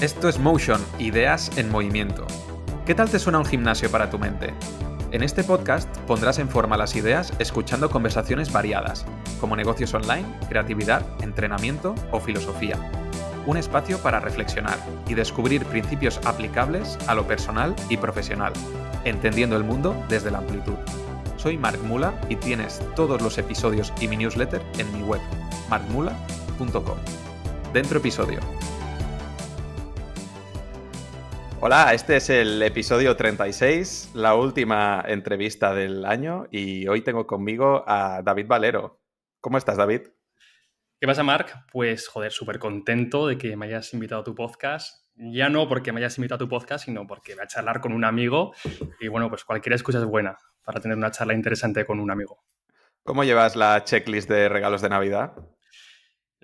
Esto es Motion, Ideas en Movimiento. ¿Qué tal te suena un gimnasio para tu mente? En este podcast pondrás en forma las ideas escuchando conversaciones variadas, como negocios online, creatividad, entrenamiento o filosofía. Un espacio para reflexionar y descubrir principios aplicables a lo personal y profesional, entendiendo el mundo desde la amplitud. Soy Mark Mula y tienes todos los episodios y mi newsletter en mi web, markmula.com. Dentro episodio. Hola, este es el episodio 36, la última entrevista del año y hoy tengo conmigo a David Valero. ¿Cómo estás, David? ¿Qué pasa, Marc? Pues, joder, súper contento de que me hayas invitado a tu podcast. Ya no porque me hayas invitado a tu podcast, sino porque voy a charlar con un amigo y, bueno, pues cualquier excusa es buena para tener una charla interesante con un amigo. ¿Cómo llevas la checklist de regalos de Navidad?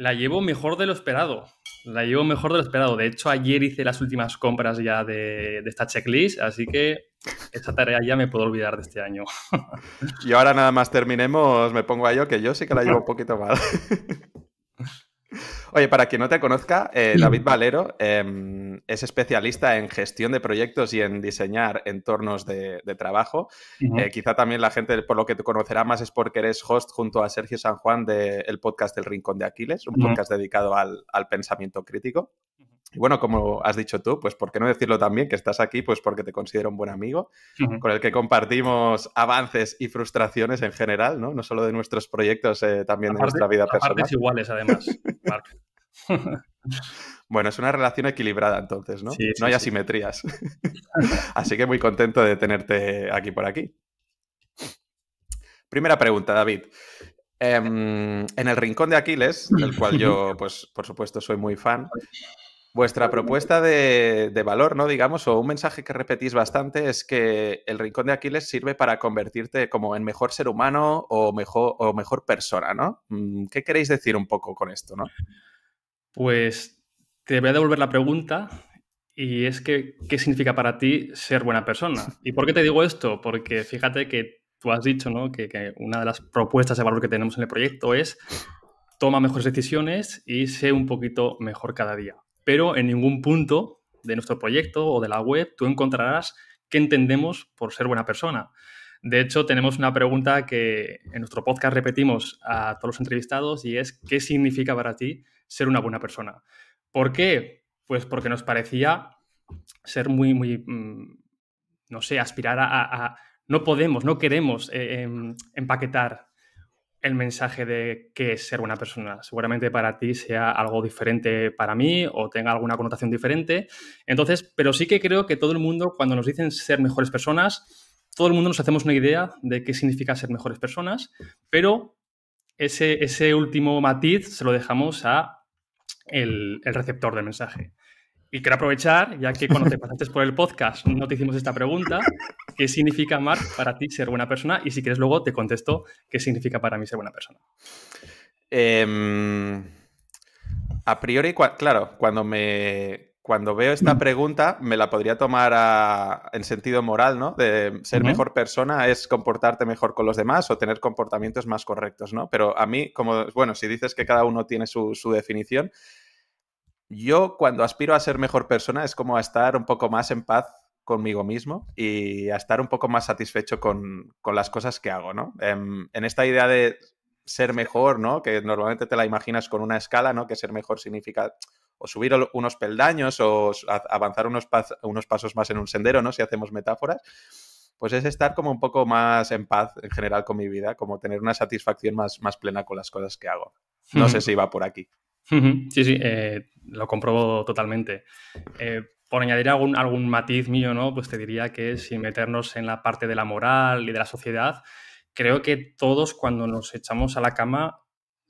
La llevo mejor de lo esperado. La llevo mejor de lo esperado. De hecho, ayer hice las últimas compras ya de, esta checklist, así que esta tarea ya me puedo olvidar de este año. Y ahora nada más terminemos, me pongo a yo, que yo sí que la llevo un poquito mal. Oye, para quien no te conozca, eh, David Valero em, es especialista en gestión de proyectos y en diseñar entornos de, trabajo. Eh, quizá también la gente por lo que te conocerá más es porque eres host junto a Sergio San Juan del podcast El Rincón de Aquiles, un podcast dedicado al pensamiento crítico. Y bueno, como has dicho tú, pues por qué no decirlo también, que estás aquí, pues porque te considero un buen amigo, con el que compartimos avances y frustraciones en general, ¿no? No solo de nuestros proyectos, eh, también de nuestra vida personal. Partes iguales, además. bueno, es una relación equilibrada entonces, ¿no? Sí, no hay asimetrías. Así que muy contento de tenerte aquí por aquí. Primera pregunta, David. Em, en el rincón de Aquiles, del cual yo, pues, por supuesto, soy muy fan, Vuestra propuesta de, valor, ¿no? Digamos, o un mensaje que repetís bastante es que el rincón de Aquiles sirve para convertirte como en mejor ser humano o mejor, o mejor persona, ¿no? Mm, ¿Qué queréis decir un poco con esto, no? Pues te voy a devolver la pregunta y es que, ¿qué significa para ti ser buena persona? ¿Y por qué te digo esto? Porque fíjate que tú has dicho, ¿no? que una de las propuestas de valor que tenemos en el proyecto es toma mejores decisiones y sé un poquito mejor cada día pero en ningún punto de nuestro proyecto o de la web tú encontrarás qué entendemos por ser buena persona. De hecho, tenemos una pregunta que en nuestro podcast repetimos a todos los entrevistados y es ¿qué significa para ti ser una buena persona? ¿Por qué? Pues porque nos parecía ser muy, muy, mm, no sé, aspirar a... no podemos, no queremos eh, em, empaquetar el mensaje de qué es ser buena persona. Seguramente para ti sea algo diferente para mí o tenga alguna connotación diferente. Entonces, pero sí que creo que todo el mundo, cuando nos dicen ser mejores personas, todo el mundo nos hacemos una idea de qué significa ser mejores personas, pero ese, ese último matiz se lo dejamos a el, el receptor del mensaje. Y quiero aprovechar, ya que cuando te pasaste por el podcast no te hicimos esta pregunta, qué significa, Mark, para ti ser buena persona y si quieres luego te contesto qué significa para mí ser buena persona. Em, a priori, claro, cuando me... Cuando veo esta mm. pregunta, me la podría tomar en sentido moral, ¿no? De ser mejor persona es comportarte mejor con los demás o tener comportamientos más correctos, ¿no? Pero a mí, como, bueno, si dices que cada uno tiene su, su definición, yo cuando aspiro a ser mejor persona es como a estar un poco más en paz conmigo mismo y a estar un poco más satisfecho con, las cosas que hago, ¿no? Em, en, esta idea de ser mejor, ¿no? Que normalmente te la imaginas con una escala, ¿no? Que ser mejor significa o subir unos peldaños o avanzar unos, pasos más en un sendero, ¿no? Si hacemos metáforas pues es estar como un poco más en paz en general con mi vida, como tener una satisfacción más, plena con las cosas que hago. No sé si va por aquí. Sí, sí, eh, lo comprobo totalmente. Eh, por añadir algún, algún matiz mío, ¿no? Pues te diría que sin meternos en la parte de la moral y de la sociedad, creo que todos cuando nos echamos a la cama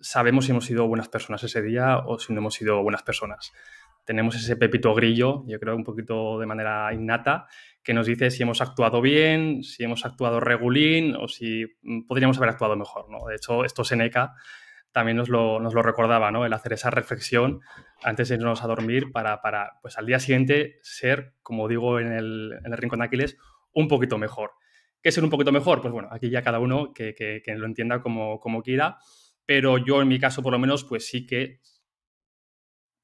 sabemos si hemos sido buenas personas ese día o si no hemos sido buenas personas. Tenemos ese pepito grillo, yo creo un poquito de manera innata, que nos dice si hemos actuado bien, si hemos actuado regulín o si mm, podríamos haber actuado mejor, ¿no? De hecho, esto Seneca también nos lo, nos recordaba, ¿no? El hacer esa reflexión antes de irnos a dormir para, pues al día siguiente ser, como digo en el, en el rincón de Aquiles, un poquito mejor. ¿Qué ser un poquito mejor? Pues bueno, aquí ya cada uno que, lo entienda como, como quiera, pero yo en mi caso por lo menos pues sí que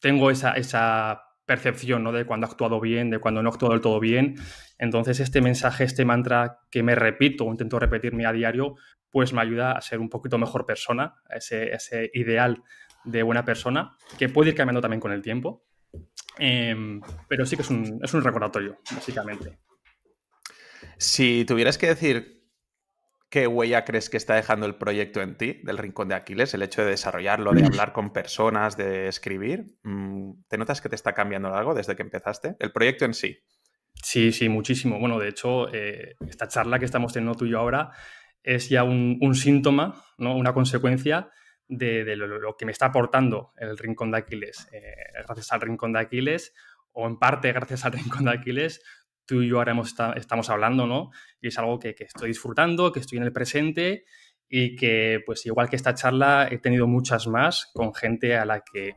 tengo esa, esa percepción ¿no? de cuando he actuado bien, de cuando no he actuado del todo bien. Entonces, este mensaje, este mantra que me repito intento repetirme a diario, pues me ayuda a ser un poquito mejor persona, ese, ideal de buena persona, que puede ir cambiando también con el tiempo, em, pero sí que es un, recordatorio, básicamente. Si tuvieras que decir ¿Qué huella crees que está dejando el proyecto en ti, del Rincón de Aquiles? El hecho de desarrollarlo, de hablar con personas, de escribir. Mm, ¿Te notas que te está cambiando algo desde que empezaste? El proyecto en sí. Sí, sí, muchísimo. Bueno, de hecho, eh, esta charla que estamos teniendo tú y yo ahora es ya un, síntoma, ¿no? una consecuencia de, lo, que me está aportando el rincón de Aquiles. Eh, gracias al rincón de Aquiles, o en parte gracias al rincón de Aquiles, tú y yo ahora estamos hablando, ¿no? Y es algo que, estoy disfrutando, que estoy en el presente y que, pues igual que esta charla, he tenido muchas más con gente a la que,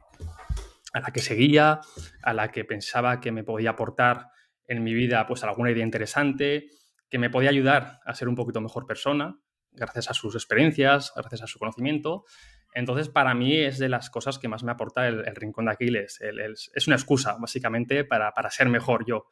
a la que seguía, a la que pensaba que me podía aportar en mi vida, pues alguna idea interesante, que me podía ayudar a ser un poquito mejor persona, gracias a sus experiencias, gracias a su conocimiento. Entonces, para mí es de las cosas que más me aporta el, rincón de Aquiles. es una excusa, básicamente, para, para, ser mejor yo.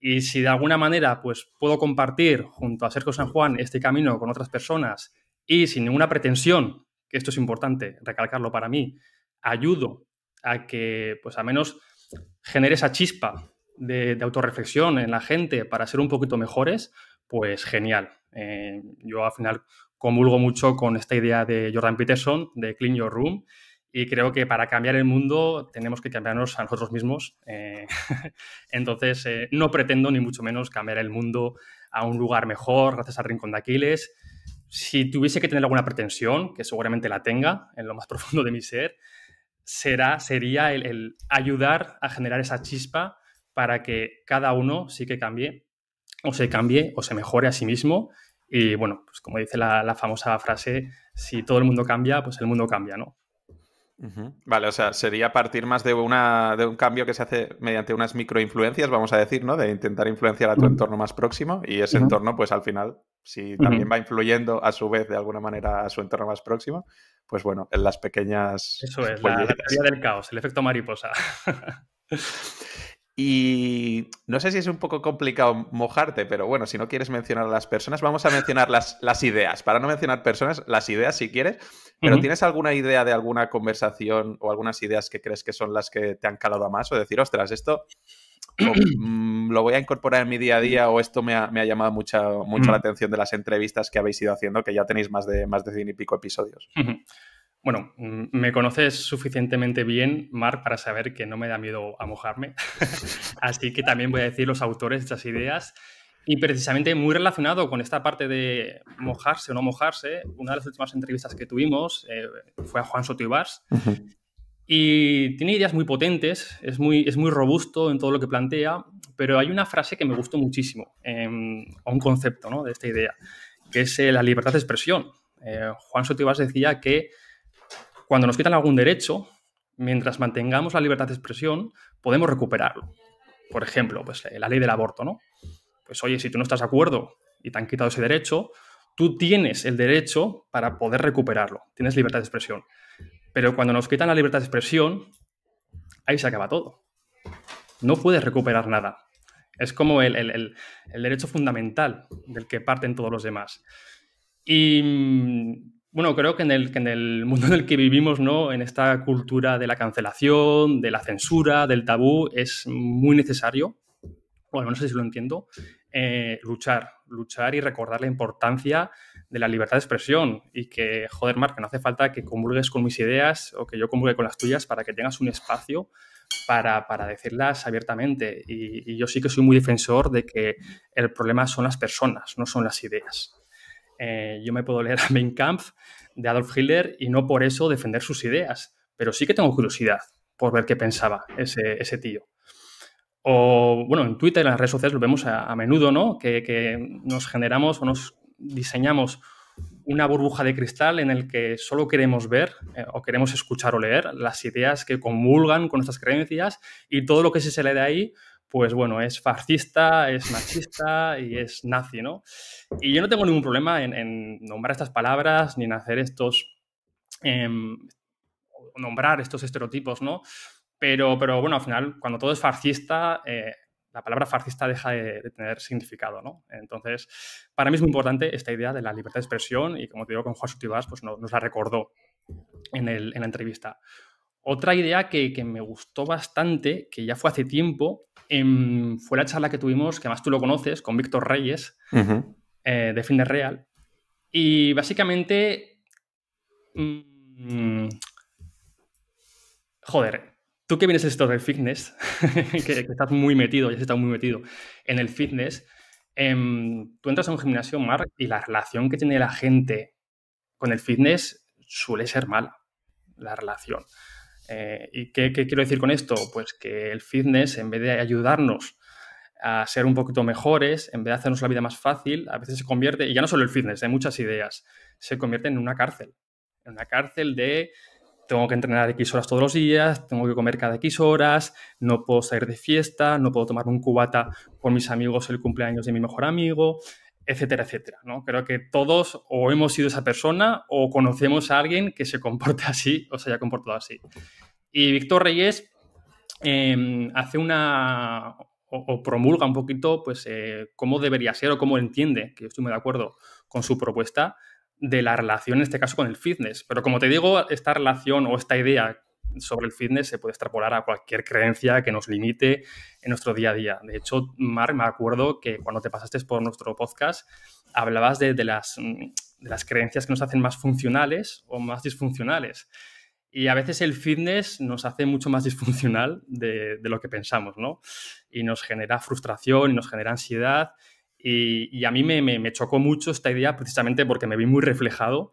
Y si de alguna manera pues, puedo compartir junto a Sergio San Juan este camino con otras personas y sin ninguna pretensión, que esto es importante recalcarlo para mí, ayudo a que, pues, al menos genere esa chispa de, de, autorreflexión en la gente para ser un poquito mejores, pues genial. Eh, yo al final comulgo mucho con esta idea de Jordan Peterson, de Clean Your Room, y creo que para cambiar el mundo tenemos que cambiarnos a nosotros mismos. Eh, entonces, eh, no pretendo ni mucho menos cambiar el mundo a un lugar mejor gracias al Rincón de Aquiles. Si tuviese que tener alguna pretensión, que seguramente la tenga en lo más profundo de mi ser, será, sería el ayudar a generar esa chispa para que cada uno sí que cambie o se cambie o se mejore a sí mismo. Y bueno, pues como dice la, famosa frase, si todo el mundo cambia, pues el mundo cambia, ¿no? Vale, o sea, sería partir más de, una, de un cambio que se hace mediante unas microinfluencias, vamos a decir, ¿no? De intentar influenciar a tu entorno más próximo y ese entorno, pues al final, si también va influyendo a su vez de alguna manera a su entorno más próximo, pues bueno, en las pequeñas... Eso es, la teoría del caos, el efecto mariposa. Y no sé si es un poco complicado mojarte, pero bueno, si no quieres mencionar a las personas, vamos a mencionar las, ideas. Para no mencionar personas, las ideas si quieres, pero ¿tienes alguna idea de alguna conversación o algunas ideas que crees que son las que te han calado a más? O decir, ostras, esto lo mm, voy a incorporar en mi día a día o esto me ha, llamado mucha, mucho la atención de las entrevistas que habéis ido haciendo, que ya tenéis más de, más de y pico episodios. Bueno, mm, me conoces suficientemente bien, Marc, para saber que no me da miedo a mojarme. Así que también voy a decir los autores de estas ideas. Y precisamente muy relacionado con esta parte de mojarse o no mojarse, una de las últimas entrevistas que tuvimos eh, fue a Juan Sotibars. Y tiene ideas muy potentes, es muy, es muy robusto en todo lo que plantea, pero hay una frase que me gustó muchísimo, eh, em, o un concepto ¿no? de esta idea, que es eh, la libertad de expresión. Eh, Juan Sotibars decía que cuando nos quitan algún derecho, mientras mantengamos la libertad de expresión, podemos recuperarlo. Por ejemplo, pues, eh, la ley del aborto, ¿no? Pues oye, si tú no estás de acuerdo y te han quitado ese derecho, tú tienes el derecho para poder recuperarlo, tienes libertad de expresión. Pero cuando nos quitan la libertad de expresión, ahí se acaba todo. No puedes recuperar nada. Es como el, derecho fundamental del que parten todos los demás. Y mm, bueno, creo que en, el, mundo en el que vivimos, ¿no? En esta cultura de la cancelación, de la censura, del tabú, es muy necesario, o al menos sé si lo entiendo, eh, luchar, luchar y recordar la importancia de la libertad de expresión y que, joder, Mark, no hace falta que convulgues con mis ideas o que yo convulgue con las tuyas para que tengas un espacio para, decirlas abiertamente. y yo sí que soy muy defensor de que el problema son las personas, no son las ideas. Eh, yo me puedo leer a Mein Kampf de Adolf Hitler y no por eso defender sus ideas, pero sí que tengo curiosidad por ver qué pensaba ese, tío. O, bueno, en Twitter, en las redes sociales lo vemos a, menudo, ¿no? Que, nos generamos o nos diseñamos una burbuja de cristal en el que solo queremos ver eh, o queremos escuchar o leer las ideas que convulgan con nuestras creencias y todo lo que se sale de ahí pues bueno, es fascista, es machista y es nazi, ¿no? Y yo no tengo ningún problema en, nombrar estas palabras ni en hacer estos, em, nombrar estos estereotipos, ¿no? Pero, pero bueno, al final, cuando todo es fascista, eh, la palabra fascista deja de, tener significado, ¿no? Entonces, para mí es muy importante esta idea de la libertad de expresión y como te digo, con Juan Sutibás, pues no, nos la recordó en, la entrevista. Otra idea que, me gustó bastante, que ya fue hace tiempo, Em, fue la charla que tuvimos, que además tú lo conoces, con Víctor Reyes, eh, de Fitness Real. Y básicamente. Mm, joder, tú que vienes esto del fitness, que, estás muy metido, ya has muy metido en el fitness, em, tú entras a un gimnasio, Mark, y la relación que tiene la gente con el fitness suele ser mala. La relación. Eh, ¿Y qué, quiero decir con esto? Pues que el fitness, en vez de ayudarnos a ser un poquito mejores, en vez de hacernos la vida más fácil, a veces se convierte, y ya no solo el fitness, hay muchas ideas, se convierte en una cárcel. En una cárcel de tengo que entrenar X horas todos los días, tengo que comer cada X horas, no puedo salir de fiesta, no puedo tomar un cubata con mis amigos el cumpleaños de mi mejor amigo, etcétera, etcétera. Creo que todos o hemos sido esa persona o conocemos a alguien que se comporta así o se haya comportado así. Y Víctor Reyes em, hace una o, promulga un poquito pues eh, cómo debería ser o cómo entiende, que yo estoy muy de acuerdo con su propuesta, de la relación en este caso con el fitness. Pero como te digo, esta relación o esta idea sobre el fitness se puede extrapolar a cualquier creencia que nos limite en nuestro día a día. De hecho, Mar, me acuerdo que cuando te pasaste por nuestro podcast, hablabas de mm, las creencias que nos hacen más funcionales o más disfuncionales. Y a veces el fitness nos hace mucho más disfuncional de, lo que pensamos, ¿no? Y nos genera frustración nos genera ansiedad. Y, a mí me, chocó mucho esta idea precisamente porque me vi muy reflejado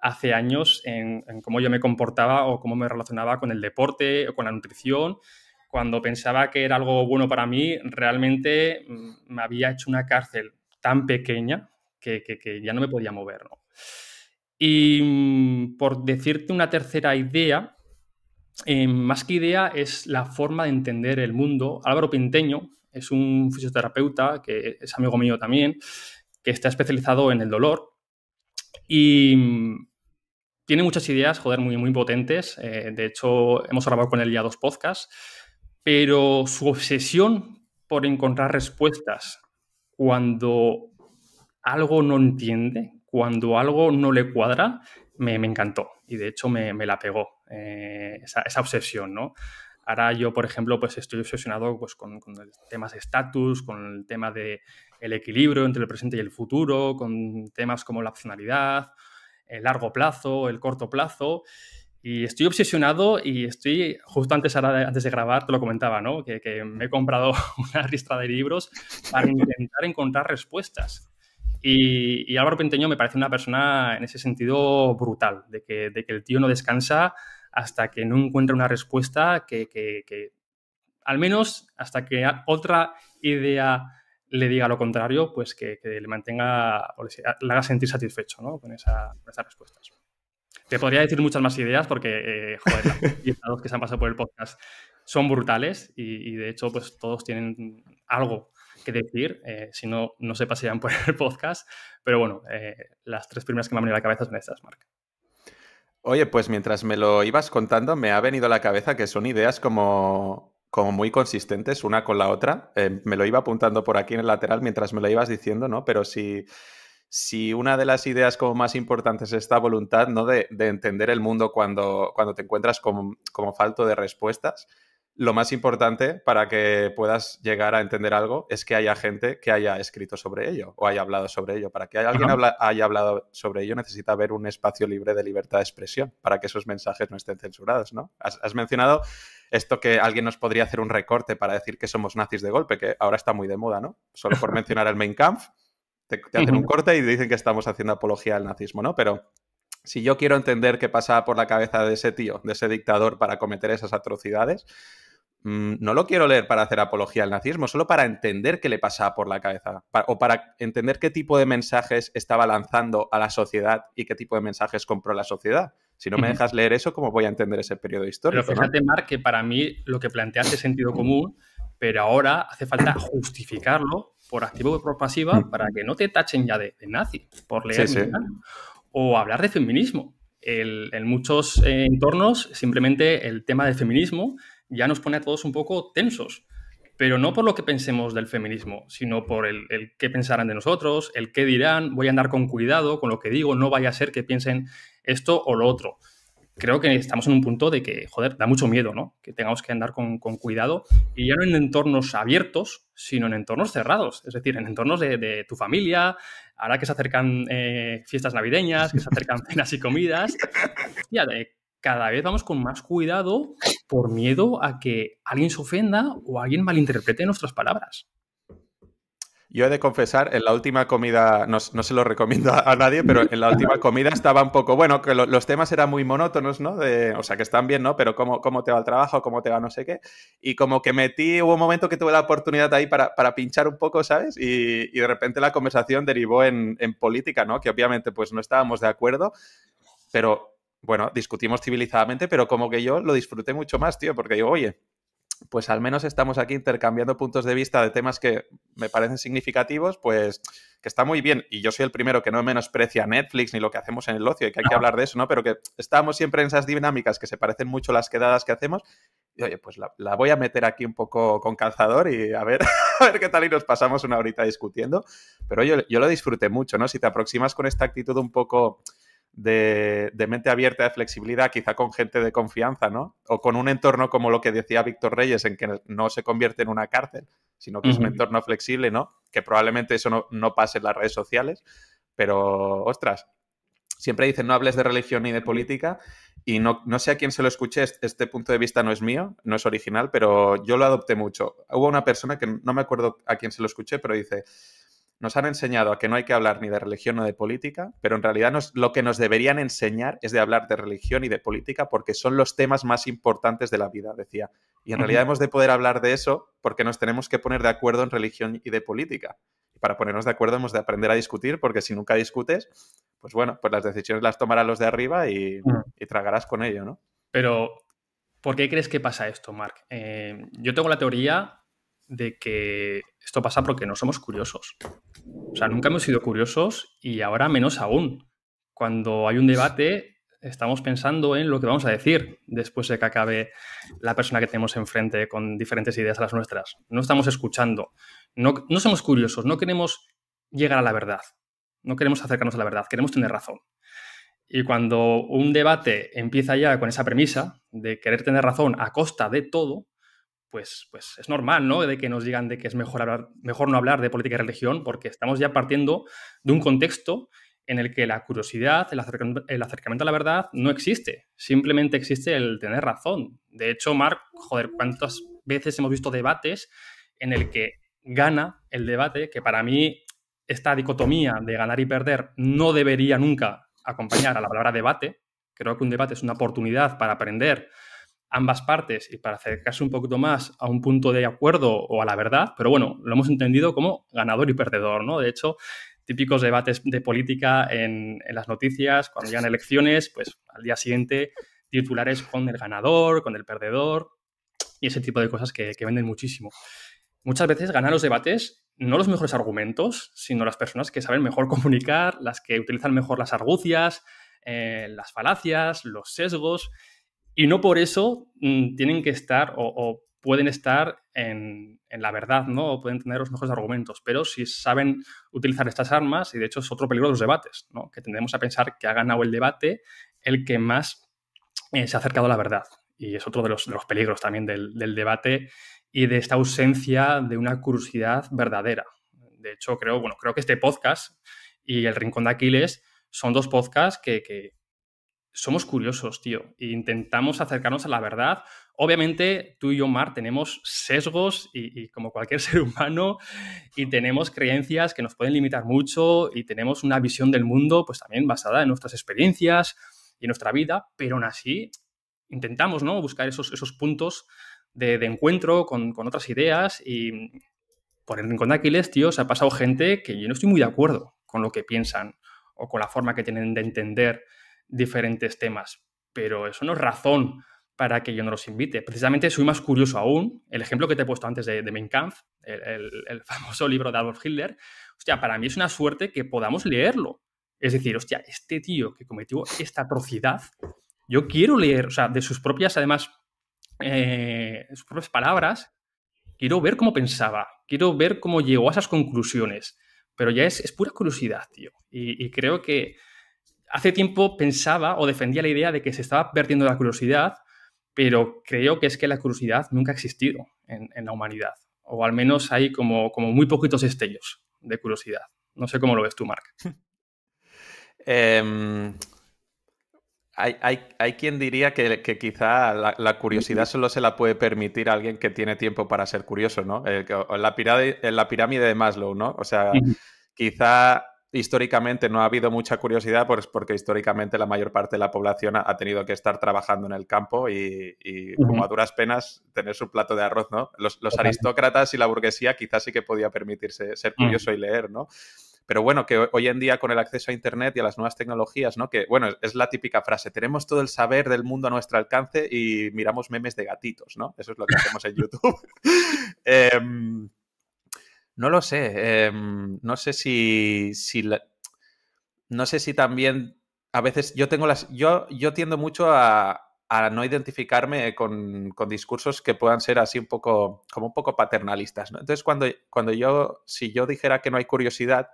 hace años en, cómo yo me comportaba o cómo me relacionaba con el deporte o con la nutrición. Cuando pensaba que era algo bueno para mí, realmente mm, me había hecho una cárcel tan pequeña que, que ya no me podía mover, ¿no? Y mm, por decirte una tercera idea, eh, más que idea es la forma de entender el mundo. Álvaro Pinteño es un fisioterapeuta, que es amigo mío también, que está especializado en el dolor y mm, tiene muchas ideas, joder, muy, muy potentes. Eh, de hecho, hemos grabado con él ya dos podcasts, pero su obsesión por encontrar respuestas cuando algo no entiende, cuando algo no le cuadra, me, encantó y de hecho me, la pegó eh, esa, obsesión, ¿no? Ahora yo, por ejemplo, pues estoy obsesionado pues, con, temas de estatus, con el tema del el equilibrio entre el presente y el futuro, con temas como la opcionalidad, el largo plazo, el corto plazo. Y estoy obsesionado y estoy, justo antes, ahora de, antes de grabar, te lo comentaba, ¿no? Que, que, me he comprado una ristra de libros para intentar encontrar respuestas. Y, Álvaro Penteño me parece una persona en ese sentido brutal, de que, el tío no descansa hasta que no encuentra una respuesta que, al menos hasta que otra idea le diga lo contrario, pues que, le mantenga o le, haga sentir satisfecho ¿no? con, esas respuestas. Te podría decir muchas más ideas porque, eh, joder, los que se han pasado por el podcast son brutales y, y, de hecho, pues todos tienen algo qué decir. Eh, si no, no se pasean por el podcast. Pero bueno, eh, las tres primeras que me han venido a la cabeza son estas, Marc. Oye, pues mientras me lo ibas contando, me ha venido a la cabeza que son ideas como, como muy consistentes una con la otra. Eh, me lo iba apuntando por aquí en el lateral mientras me lo ibas diciendo, ¿no? Pero si, si una de las ideas como más importantes es esta voluntad, ¿no? De, de entender el mundo cuando, cuando te encuentras como, como falto de respuestas lo más importante para que puedas llegar a entender algo es que haya gente que haya escrito sobre ello o haya hablado sobre ello. Para que alguien haya hablado sobre ello necesita haber un espacio libre de libertad de expresión para que esos mensajes no estén censurados, ¿no? Has, mencionado esto que alguien nos podría hacer un recorte para decir que somos nazis de golpe, que ahora está muy de moda, ¿no? Solo por mencionar el main Kampf, te, hacen un corte y dicen que estamos haciendo apología al nazismo, ¿no? Pero si yo quiero entender qué pasaba por la cabeza de ese tío, de ese dictador para cometer esas atrocidades, Mm, no lo quiero leer para hacer apología al nazismo, solo para entender qué le pasaba por la cabeza o para entender qué tipo de mensajes estaba lanzando a la sociedad y qué tipo de mensajes compró la sociedad. Si no me dejas leer eso, ¿cómo voy a entender ese periodo histórico? Pero fíjate, que para mí lo que planteaste es sentido común, pero ahora hace falta justificarlo por activo o por pasiva para que no te tachen ya de, nazi por leer o hablar de feminismo. en muchos eh, entornos, simplemente el tema del feminismo ya nos pone a todos un poco tensos, pero no por lo que pensemos del feminismo, sino por el, el qué pensarán de nosotros, el qué dirán, voy a andar con cuidado con lo que digo, no vaya a ser que piensen esto o lo otro creo que estamos en un punto de que, joder, da mucho miedo, ¿no? Que tengamos que andar con, cuidado y ya no en entornos abiertos, sino en entornos cerrados, es decir, en entornos de, tu familia, ahora que se acercan eh, fiestas navideñas, que se acercan cenas y comidas, ya, de cada vez vamos con más cuidado por miedo a que alguien se ofenda o alguien malinterprete nuestras palabras. Yo he de confesar, en la última comida, no, se lo recomiendo a, nadie, pero en la última comida estaba un poco, bueno, que los temas eran muy monótonos, ¿no? o sea, que están bien, ¿no? Pero cómo, cómo te va el trabajo, cómo te va no sé qué. Y como que metí, hubo un momento que tuve la oportunidad ahí para, pinchar un poco, ¿sabes? Y, de repente la conversación derivó en, en política, ¿no? Que obviamente pues no estábamos de acuerdo, pero bueno, discutimos civilizadamente, pero como que yo lo disfruté mucho más, tío, porque digo, oye, pues al menos estamos aquí intercambiando puntos de vista de temas que me parecen significativos, pues que está muy bien. Y yo soy el primero que no menosprecia Netflix ni lo que hacemos en el ocio, y que hay que hablar de eso, ¿no? Pero que estamos siempre en esas dinámicas que se parecen mucho las quedadas que hacemos. Y oye, pues la, voy a meter aquí un poco con calzador y a ver, ver qué tal y nos pasamos una horita discutiendo. Pero yo, yo lo disfruté mucho, ¿no? Si te aproximas con esta actitud un poco de, mente abierta, de flexibilidad, quizá con gente de confianza, ¿no? O con un entorno como lo que decía Víctor Reyes, en que no se convierte en una cárcel, sino que es un entorno flexible, ¿no? Que probablemente eso no, pase en las redes sociales, pero ostras, siempre dicen no hables de religión ni de política y no, no sé a quién se lo escuché, este punto de vista no es mío, no es original, pero yo lo adopté mucho. Hubo una persona que no me acuerdo a quién se lo escuché, pero dice nos han enseñado a que no hay que hablar ni de religión ni de política, pero en realidad lo que nos deberían enseñar es de hablar de religión y de política porque son los temas más importantes de la vida, decía. Y en realidad hemos de poder hablar de eso porque nos tenemos que poner de acuerdo en religión y de política. Y para ponernos de acuerdo hemos de aprender a discutir porque si nunca discutes, pues bueno, pues las decisiones las tomarán los de arriba y, tragarás con ello, ¿no? Pero, ¿por qué crees que pasa esto, Mark? Eh, yo tengo la teoría de que esto pasa porque no somos curiosos. O sea, nunca hemos sido curiosos y ahora menos aún. Cuando hay un debate, estamos pensando en lo que vamos a decir después de que acabe la persona que tenemos enfrente con diferentes ideas a las nuestras. No estamos escuchando. No, no somos curiosos, no queremos llegar a la verdad. No queremos acercarnos a la verdad, queremos tener razón. Y cuando un debate empieza ya con esa premisa de querer tener razón a costa de todo, pues, pues, es normal, ¿no? De que nos digan de que es mejor, mejor no hablar de política y religión, porque estamos ya partiendo de un contexto en el que la curiosidad, el, acercamiento a la verdad no existe. Simplemente existe el tener razón. De hecho, Mark, joder, ¿cuántas veces hemos visto debates en el que gana el debate, que para mí esta dicotomía de ganar y perder no debería nunca acompañar a la palabra debate. Creo que un debate es una oportunidad para aprender ambas partes y para acercarse un poquito más a un punto de acuerdo o a la verdad, pero bueno, lo hemos entendido como ganador y perdedor, ¿no? De hecho, típicos debates de política en, las noticias, cuando llegan elecciones, pues al día siguiente titulares con el ganador, con el perdedor y ese tipo de cosas que, venden muchísimo. Muchas veces ganan los debates no los mejores argumentos, sino las personas que saben mejor comunicar, las que utilizan mejor las argucias, eh, las falacias, los sesgos y no por eso mm, tienen que estar o, pueden estar en, la verdad, ¿no? pueden tener los mejores argumentos, pero si saben utilizar estas armas, y de hecho es otro peligro de los debates, ¿no? Que tendemos a pensar que ha ganado el debate el que más eh, se ha acercado a la verdad. Y es otro de los, peligros también del, debate y de esta ausencia de una curiosidad verdadera. De hecho, creo, bueno, creo que este podcast y El Rincón de Aquiles son dos podcasts que somos curiosos, tío, e intentamos acercarnos a la verdad. Obviamente, tú y yo, Mar, tenemos sesgos y, como cualquier ser humano, y tenemos creencias que nos pueden limitar mucho y tenemos una visión del mundo, pues también basada en nuestras experiencias y en nuestra vida, pero aún así intentamos, ¿no? Buscar esos, esos puntos de, encuentro con, con, otras ideas y por el rincón de Aquiles, tío, se ha pasado gente que yo no estoy muy de acuerdo con lo que piensan o con la forma que tienen de entender diferentes temas. Pero eso no es razón para que yo no los invite. Precisamente soy más curioso aún. El ejemplo que te he puesto antes de, de Mein Kampf, el, famoso libro de Adolf Hitler, hostia, para mí es una suerte que podamos leerlo. Es decir, hostia, este tío que cometió esta atrocidad, yo quiero leer, o sea, de sus propias, además, eh, sus propias palabras, quiero ver cómo pensaba, quiero ver cómo llegó a esas conclusiones. Pero ya es, es pura curiosidad, tío. y creo que, hace tiempo pensaba o defendía la idea de que se estaba perdiendo la curiosidad, pero creo que es que la curiosidad nunca ha existido en, la humanidad, o al menos hay como, muy poquitos estellos de curiosidad. No sé cómo lo ves tú, Mark. Em, hay, quien diría que, quizá la, curiosidad solo se la puede permitir a alguien que tiene tiempo para ser curioso, ¿no? la, en la pirámide de Maslow, ¿no? O sea, quizá históricamente no ha habido mucha curiosidad, pues porque históricamente la mayor parte de la población ha, tenido que estar trabajando en el campo y, como a duras penas tener su plato de arroz, ¿no? Los, aristócratas y la burguesía quizás sí que podía permitirse ser mm. curioso y leer, ¿no? Pero bueno, que hoy en día con el acceso a Internet y a las nuevas tecnologías, ¿no? Que, bueno, es la típica frase, tenemos todo el saber del mundo a nuestro alcance y miramos memes de gatitos, ¿no? Eso es lo que hacemos en YouTube. Em, no lo sé. Em, no sé si. No sé si también. A veces yo tengo las. Yo, yo tiendo mucho a, no identificarme con, discursos que puedan ser así un poco. como un poco paternalistas. ¿no? Entonces, cuando, cuando yo. Si yo dijera que no hay curiosidad,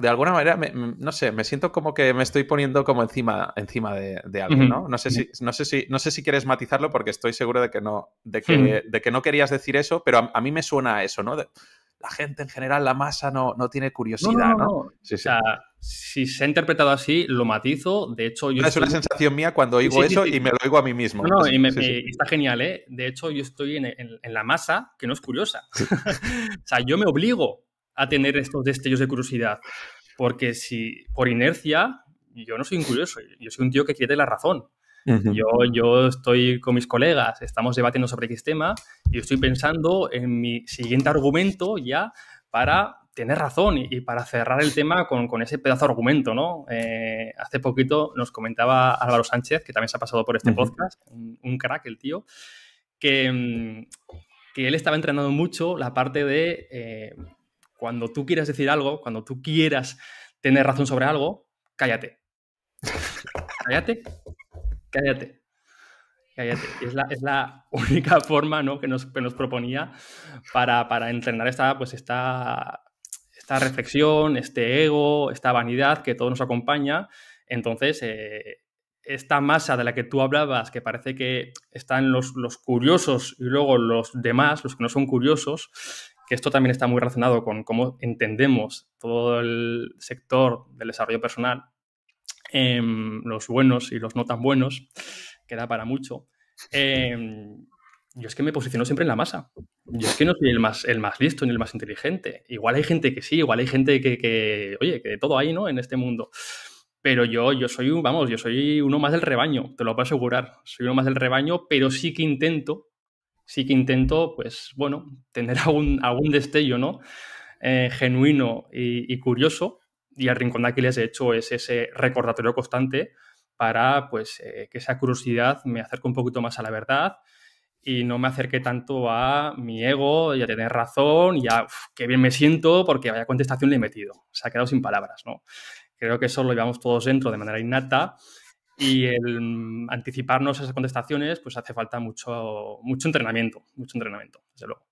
de alguna manera, no sé, me siento como que me estoy poniendo como encima, encima de, algo, alguien, ¿no? No sé, si, no, sé si, no sé si quieres matizarlo porque estoy seguro de que no, de de que no querías decir eso, pero a, mí me suena eso, ¿no? la gente en general, la masa, no, no tiene curiosidad, ¿no? no, O sea, si se ha interpretado así, lo matizo. De hecho, yo. Es una sensación mía cuando oigo eso y me lo oigo a mí mismo. y está genial, ¿eh? De hecho, yo estoy en la masa que no es curiosa. o sea, yo me obligo a tener estos destellos de curiosidad. Porque si por inercia, yo no soy un curioso, yo soy un tío que quiere la razón. yo, yo estoy con mis colegas, estamos debatiendo sobre este tema y estoy pensando en mi siguiente argumento ya para tener razón y, para cerrar el tema con, con, ese pedazo de argumento, ¿no? Eh, hace poquito nos comentaba Álvaro Sánchez, que también se ha pasado por este podcast, un, crack el tío, que, mm, que él estaba entrenando mucho la parte de eh, cuando tú quieras decir algo, cuando tú quieras tener razón sobre algo, cállate. cállate, cállate. Es la, única forma ¿no? que, nos, proponía para, entrenar esta, pues esta, esta reflexión, este ego, esta vanidad que todo nos acompaña. Entonces, eh, esta masa de la que tú hablabas, que parece que están los, los curiosos y luego los demás, los que no son curiosos, que esto también está muy relacionado con cómo entendemos todo el sector del desarrollo personal, em, los buenos y los no tan buenos, que da para mucho. Em, yo es que me posiciono siempre en la masa. Yo es que no soy el más, el más listo ni el más inteligente. Igual hay gente que sí, igual hay gente que, oye, que de todo hay, ¿no? En este mundo. Pero yo, yo soy, vamos, yo soy uno más del rebaño, te lo puedo asegurar. Soy uno más del rebaño, pero sí que intento sí que intento, pues bueno, tener algún, algún destello, ¿no? Eh, genuino y, curioso. Y el Rincón de Aquiles, de hecho, es ese recordatorio constante para pues, eh, que esa curiosidad me acerque un poquito más a la verdad y no me acerque tanto a mi ego y a tener razón y a qué bien me siento porque vaya contestación le he metido. Se ha quedado sin palabras, ¿no? Creo que eso lo llevamos todos dentro de manera innata y el mm, anticiparnos a esas contestaciones, pues hace falta mucho, mucho entrenamiento, mucho entrenamiento, desde luego.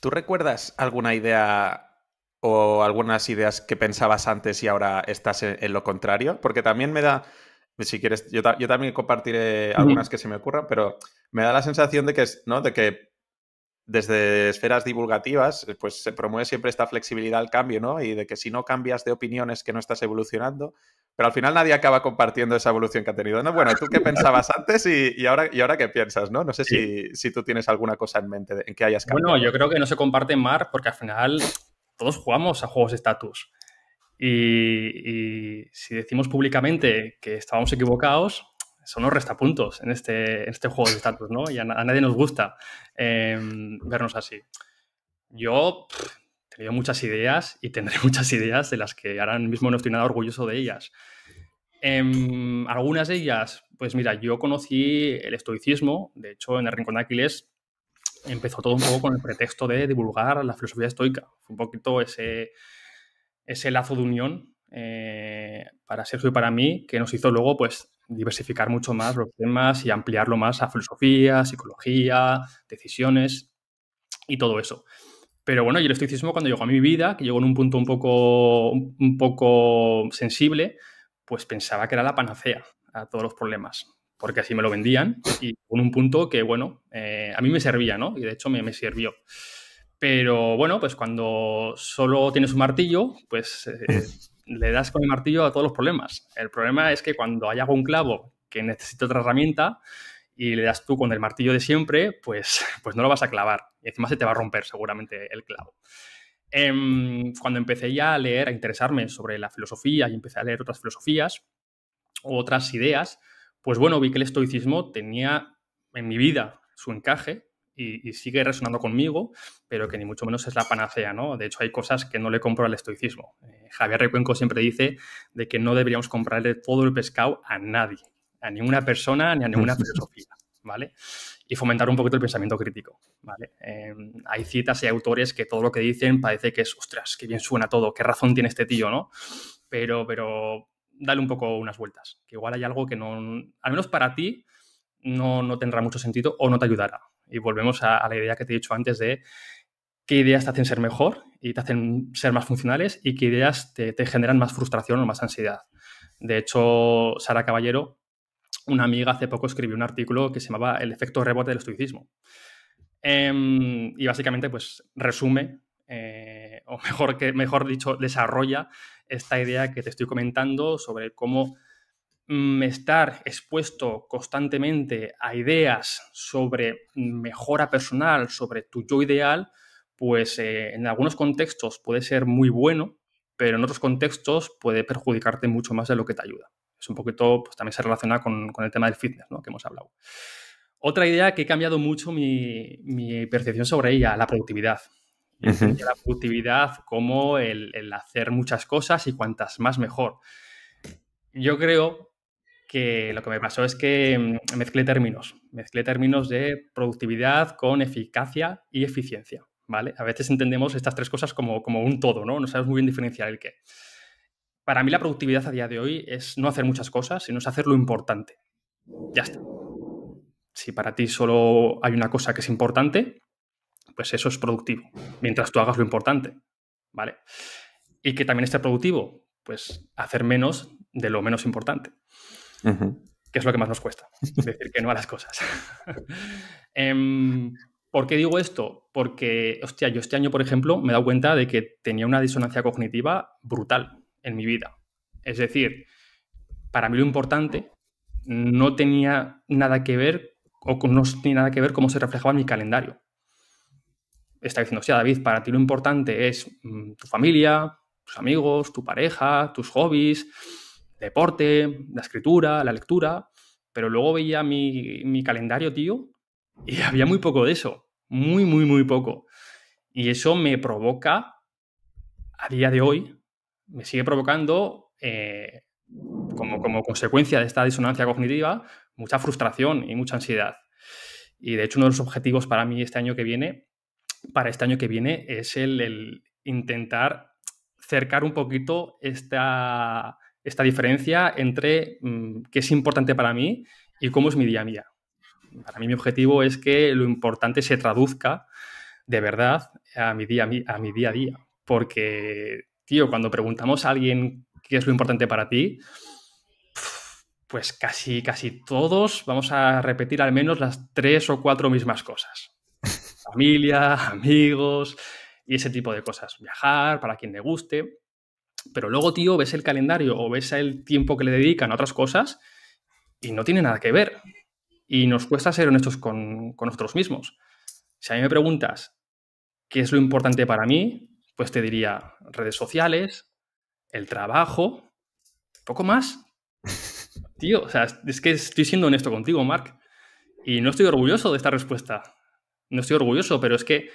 ¿Tú recuerdas alguna idea o algunas ideas que pensabas antes y ahora estás en, lo contrario? Porque también me da, si quieres, yo, yo también compartiré algunas que se me ocurran, pero me da la sensación de que, de que desde esferas divulgativas, eh, pues se promueve siempre esta flexibilidad al cambio, ¿no? Y de que si no cambias de opiniones que no estás evolucionando, pero al final nadie acaba compartiendo esa evolución que ha tenido. ¿no? Bueno, tú qué pensabas antes y, ahora, y ahora qué piensas, ¿no? No sé si, tú tienes alguna cosa en mente en que hayas cambiado. Bueno, yo creo que no se comparte en mar porque al final todos jugamos a juegos de estatus. Y, si decimos públicamente que estábamos equivocados, son nos restapuntos en este, este juego de estatus, ¿no? Y a, nadie nos gusta em, vernos así. Yo muchas ideas y tendré muchas ideas de las que ahora mismo no estoy nada orgulloso de ellas. Em, algunas de ellas, pues mira, yo conocí el estoicismo, de hecho en el Rincón de Aquiles empezó todo un poco con el pretexto de divulgar la filosofía estoica, fue un poquito ese, ese lazo de unión eh, para Sergio y para mí que nos hizo luego pues diversificar mucho más los temas y ampliarlo más a filosofía, psicología, decisiones y todo eso. Pero bueno, y el estoicismo cuando llegó a mi vida, que llegó en un punto un poco, un poco sensible, pues pensaba que era la panacea a todos los problemas, porque así me lo vendían y en un punto que, bueno, eh, a mí me servía, ¿no? Y de hecho me, me, sirvió. Pero bueno, pues cuando solo tienes un martillo, pues eh, le das con el martillo a todos los problemas. El problema es que cuando hay algún clavo que necesita otra herramienta, y le das tú con el martillo de siempre, pues, pues no lo vas a clavar. Y encima se te va a romper seguramente el clavo. Em, cuando empecé ya a leer, a interesarme sobre la filosofía y empecé a leer otras filosofías, otras ideas, pues bueno, vi que el estoicismo tenía en mi vida su encaje y, sigue resonando conmigo, pero que ni mucho menos es la panacea, ¿no? De hecho, hay cosas que no le compro al estoicismo. Eh, Javier Recuenco siempre dice de que no deberíamos comprarle todo el pescado a nadie a ninguna persona ni a ninguna filosofía, ¿vale? Y fomentar un poquito el pensamiento crítico, ¿vale? Em, hay citas y autores que todo lo que dicen parece que es, ostras, qué bien suena todo, qué razón tiene este tío, ¿no? Pero, pero dale un poco unas vueltas, que igual hay algo que no, al menos para ti, no, no tendrá mucho sentido o no te ayudará. Y volvemos a, la idea que te he dicho antes de qué ideas te hacen ser mejor y te hacen ser más funcionales y qué ideas te, te generan más frustración o más ansiedad. De hecho, Sara Caballero una amiga hace poco escribió un artículo que se llamaba El efecto rebote del estoicismo. Em, y básicamente, pues, resume, eh, o mejor, que, mejor dicho, desarrolla esta idea que te estoy comentando sobre cómo mm, estar expuesto constantemente a ideas sobre mejora personal, sobre tu yo ideal, pues eh, en algunos contextos puede ser muy bueno, pero en otros contextos puede perjudicarte mucho más de lo que te ayuda es un poquito, pues también se relaciona con, el tema del fitness, ¿no? Que hemos hablado. Otra idea que he cambiado mucho mi, percepción sobre ella, la productividad. La productividad como el, hacer muchas cosas y cuantas más mejor. Yo creo que lo que me pasó es que mm, mezclé términos, mezclé términos de productividad con eficacia y eficiencia, ¿vale? A veces entendemos estas tres cosas como, un todo, ¿no? No sabes muy bien diferenciar el qué para mí la productividad a día de hoy es no hacer muchas cosas, sino es hacer lo importante. Ya está. Si para ti solo hay una cosa que es importante, pues eso es productivo, mientras tú hagas lo importante, ¿vale? Y que también esté productivo, pues hacer menos de lo menos importante, que es lo que más nos cuesta, Es decir que no a las cosas. Em, ¿Por qué digo esto? Porque, hostia, yo este año, por ejemplo, me he dado cuenta de que tenía una disonancia cognitiva brutal en mi vida. Es decir, para mí lo importante no tenía nada que ver o no tenía nada que ver cómo se reflejaba en mi calendario. Está diciendo, o sea, David, para ti lo importante es mm, tu familia, tus amigos, tu pareja, tus hobbies, deporte, la escritura, la lectura, pero luego veía mi, mi calendario, tío, y había muy poco de eso, muy, muy, muy poco. Y eso me provoca, a día de hoy, me sigue provocando, eh, como, como consecuencia de esta disonancia cognitiva, mucha frustración y mucha ansiedad. Y de hecho, uno de los objetivos para mí este año que viene, para este año que viene, es el, intentar cercar un poquito esta, esta diferencia entre mm, qué es importante para mí y cómo es mi día a día. Para mí mi objetivo es que lo importante se traduzca de verdad a mi día a, a, mi día, a día, porque tío, cuando preguntamos a alguien qué es lo importante para ti, pues casi, casi todos vamos a repetir al menos las tres o cuatro mismas cosas. Familia, amigos y ese tipo de cosas. Viajar, para quien le guste. Pero luego, tío, ves el calendario o ves el tiempo que le dedican a otras cosas y no tiene nada que ver. Y nos cuesta ser honestos con, con nosotros mismos. Si a mí me preguntas qué es lo importante para mí, te diría redes sociales, el trabajo, poco más. Tío, o sea, es que estoy siendo honesto contigo, Mark. Y no estoy orgulloso de esta respuesta. No estoy orgulloso, pero es que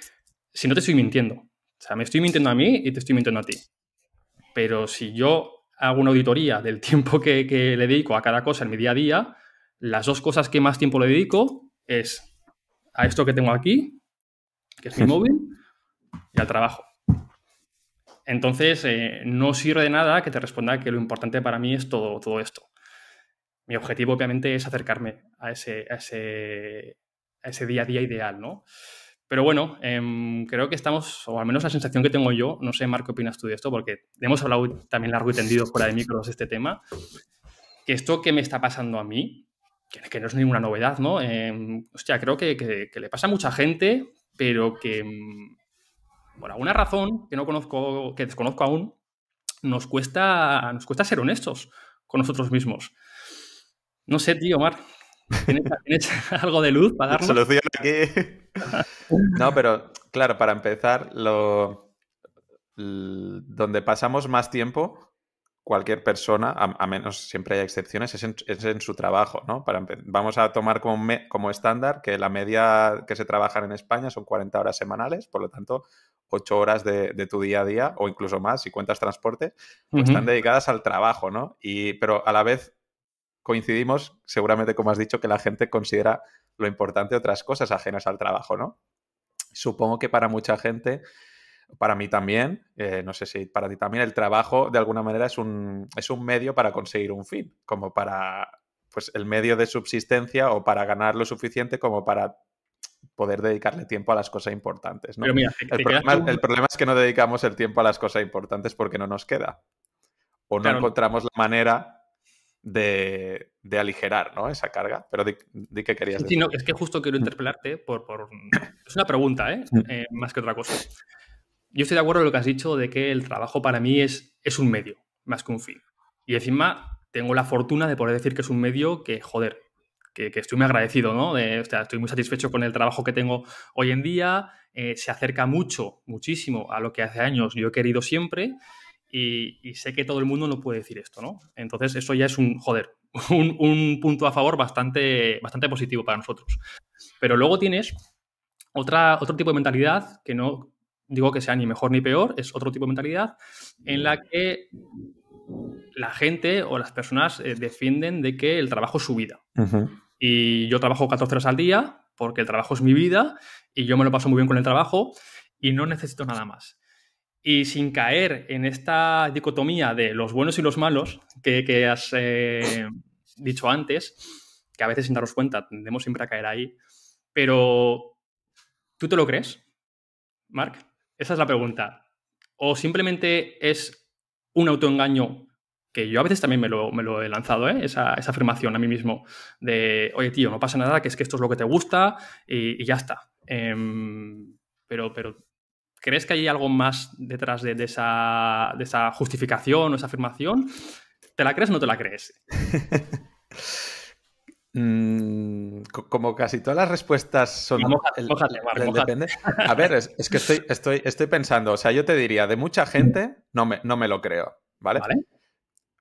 si no te estoy mintiendo. O sea, me estoy mintiendo a mí y te estoy mintiendo a ti. Pero si yo hago una auditoría del tiempo que, que le dedico a cada cosa en mi día a día, las dos cosas que más tiempo le dedico es a esto que tengo aquí, que es mi móvil, y al trabajo. Entonces, eh, no sirve de nada que te responda que lo importante para mí es todo, todo esto. Mi objetivo, obviamente, es acercarme a ese, ese, día a día ideal, ¿no? Pero bueno, em, creo que estamos, o al menos la sensación que tengo yo, no sé, Marco, ¿qué opinas tú de esto? Porque hemos hablado también largo y tendido fuera de micros de este tema, que esto que me está pasando a mí, que, que no es ninguna novedad, ¿no? Eh, hostia, creo que, que, le pasa a mucha gente, pero que em, por alguna razón que no conozco, que desconozco aún, nos cuesta, nos cuesta ser honestos con nosotros mismos. No sé, tío, Omar, ¿Tienes, ¿tienes algo de luz para darnos? Solución aquí. no, pero claro, para empezar, lo, donde pasamos más tiempo cualquier persona, a, menos siempre hay excepciones, es en, su trabajo, ¿no? vamos a tomar como, estándar que la media que se trabajan en España son 40 horas semanales, por lo tanto, 8 horas de, tu día a día, o incluso más, si cuentas transporte, pues están dedicadas al trabajo, ¿no? Y, pero a la vez coincidimos, seguramente como has dicho, que la gente considera lo importante otras cosas ajenas al trabajo, ¿no? Supongo que para mucha gente para mí también, eh, no sé si para ti también, el trabajo de alguna manera es un, es un medio para conseguir un fin, como para pues, el medio de subsistencia o para ganar lo suficiente como para poder dedicarle tiempo a las cosas importantes. el, problema, es que no dedicamos el tiempo a las cosas importantes porque no nos queda o no encontramos la manera de, aligerar ¿no? esa carga. Pero di, que querías es que justo quiero mm. interpelarte por, Es una pregunta, ¿eh? Mm. eh más que otra cosa yo estoy de acuerdo en lo que has dicho de que el trabajo para mí es, es un medio, más que un fin. Y encima tengo la fortuna de poder decir que es un medio que, joder, que, estoy muy agradecido, ¿no? o sea, estoy muy satisfecho con el trabajo que tengo hoy en día, eh, se acerca mucho, muchísimo a lo que hace años yo he querido siempre y, sé que todo el mundo no puede decir esto, ¿no? Entonces eso ya es un, joder, un, punto a favor bastante, bastante positivo para nosotros. Pero luego tienes otra, otro tipo de mentalidad que no, digo que sea ni mejor ni peor, es otro tipo de mentalidad en la que la gente o las personas eh, defienden de que el trabajo es su vida. Y yo trabajo 14 horas al día porque el trabajo es mi vida y yo me lo paso muy bien con el trabajo y no necesito nada más. Y sin caer en esta dicotomía de los buenos y los malos que, has eh, dicho antes, que a veces sin daros cuenta tendemos siempre a caer ahí, pero ¿tú te lo crees, Mark? Esa es la pregunta. O simplemente es un autoengaño, que yo a veces también me lo, he lanzado, ¿eh? esa, afirmación a mí mismo, de, oye tío, no pasa nada, que es que esto es lo que te gusta y, ya está. Em, pero, pero, ¿crees que hay algo más detrás de, esa, de esa justificación o esa afirmación? ¿Te la crees o no te la crees? Mm, como casi todas las respuestas son. A ver, es, que estoy, estoy, estoy pensando, o sea, yo te diría, de mucha gente no me, no me lo creo, ¿vale?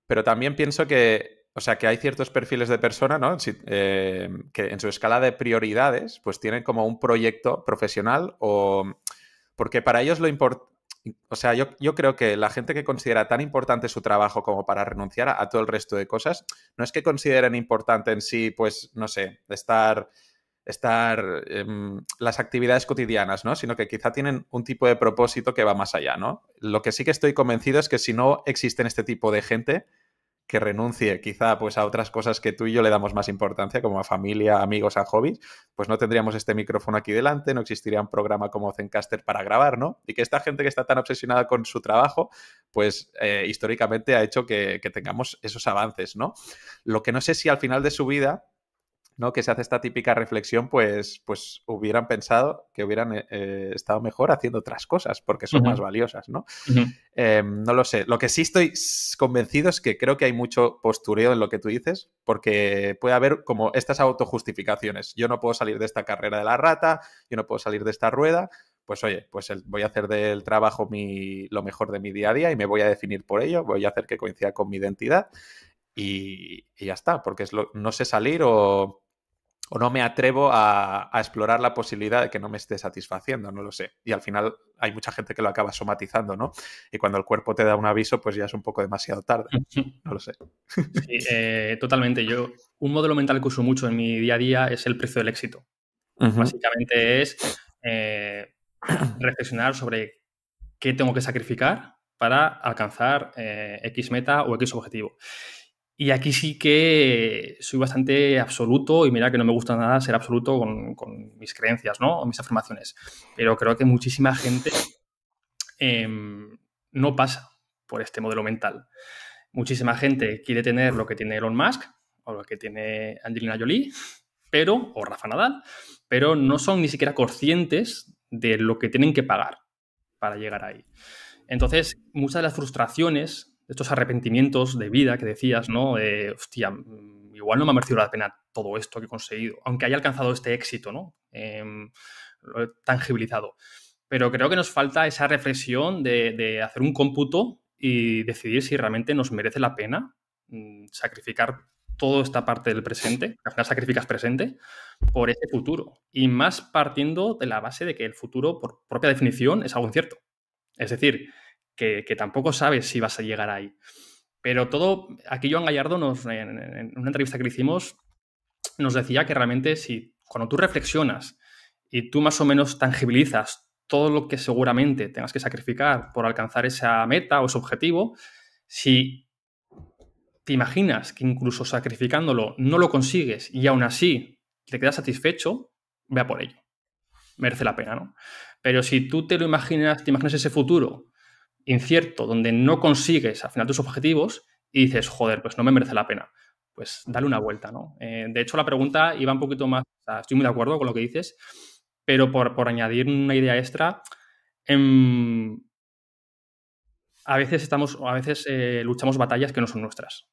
Pero también pienso que, o sea, que hay ciertos perfiles de persona, ¿no? Eh, que en su escala de prioridades, pues tienen como un proyecto profesional o. Porque para ellos lo importante o sea, yo, creo que la gente que considera tan importante su trabajo como para renunciar a, todo el resto de cosas, no es que consideren importante en sí, pues, no sé, estar, estar em, las actividades cotidianas, ¿no? Sino que quizá tienen un tipo de propósito que va más allá, ¿no? Lo que sí que estoy convencido es que si no existen este tipo de gente, que renuncie quizá pues a otras cosas que tú y yo le damos más importancia, como a familia, amigos, a hobbies, pues no tendríamos este micrófono aquí delante, no existiría un programa como Zencaster para grabar, ¿no? Y que esta gente que está tan obsesionada con su trabajo, pues eh, históricamente ha hecho que, que tengamos esos avances, ¿no? Lo que no sé si al final de su vida ¿no? que se hace esta típica reflexión, pues, pues hubieran pensado que hubieran eh, eh, estado mejor haciendo otras cosas, porque son más valiosas, ¿no? Eh, no lo sé. Lo que sí estoy convencido es que creo que hay mucho postureo en lo que tú dices, porque puede haber como estas autojustificaciones. Yo no puedo salir de esta carrera de la rata, yo no puedo salir de esta rueda, pues oye, pues voy a hacer del trabajo lo mejor de mi día a día y me voy a definir por ello, voy a hacer que coincida con mi identidad y, ya está, porque es no sé salir o o no me atrevo a, explorar la posibilidad de que no me esté satisfaciendo, no lo sé. Y al final hay mucha gente que lo acaba somatizando, ¿no? Y cuando el cuerpo te da un aviso, pues ya es un poco demasiado tarde, no lo sé. Sí, eh, totalmente. Yo, un modelo mental que uso mucho en mi día a día es el precio del éxito. Básicamente es eh, reflexionar sobre qué tengo que sacrificar para alcanzar eh, X meta o X objetivo. Y aquí sí que soy bastante absoluto y mira que no me gusta nada ser absoluto con, mis creencias, ¿no? O mis afirmaciones. Pero creo que muchísima gente em, no pasa por este modelo mental. Muchísima gente quiere tener lo que tiene Elon Musk o lo que tiene Angelina Jolie, pero, o Rafa Nadal, pero no son ni siquiera conscientes de lo que tienen que pagar para llegar ahí. Entonces, muchas de las frustraciones estos arrepentimientos de vida que decías, ¿no? hostia, igual no me ha merecido la pena todo esto que he conseguido, aunque haya alcanzado este éxito, ¿no? Em, tangibilizado. Pero creo que nos falta esa reflexión de, de hacer un cómputo y decidir si realmente nos merece la pena mm, sacrificar toda esta parte del presente, al final sacrificas presente, por ese futuro. Y más partiendo de la base de que el futuro, por propia definición, es algo incierto. Es decir, que, tampoco sabes si vas a llegar ahí. Pero todo, aquí Joan Gallardo, nos, en, una entrevista que le hicimos, nos decía que realmente si cuando tú reflexionas y tú más o menos tangibilizas todo lo que seguramente tengas que sacrificar por alcanzar esa meta o ese objetivo, si te imaginas que incluso sacrificándolo no lo consigues y aún así te quedas satisfecho, vea por ello. Merece la pena, ¿no? Pero si tú te lo imaginas, te imaginas ese futuro incierto, donde no consigues al final tus objetivos y dices, joder, pues no me merece la pena. Pues dale una vuelta, ¿no? Eh, de hecho, la pregunta iba un poquito más, estoy muy de acuerdo con lo que dices, pero por, añadir una idea extra, em, a veces, estamos, a veces eh, luchamos batallas que no son nuestras.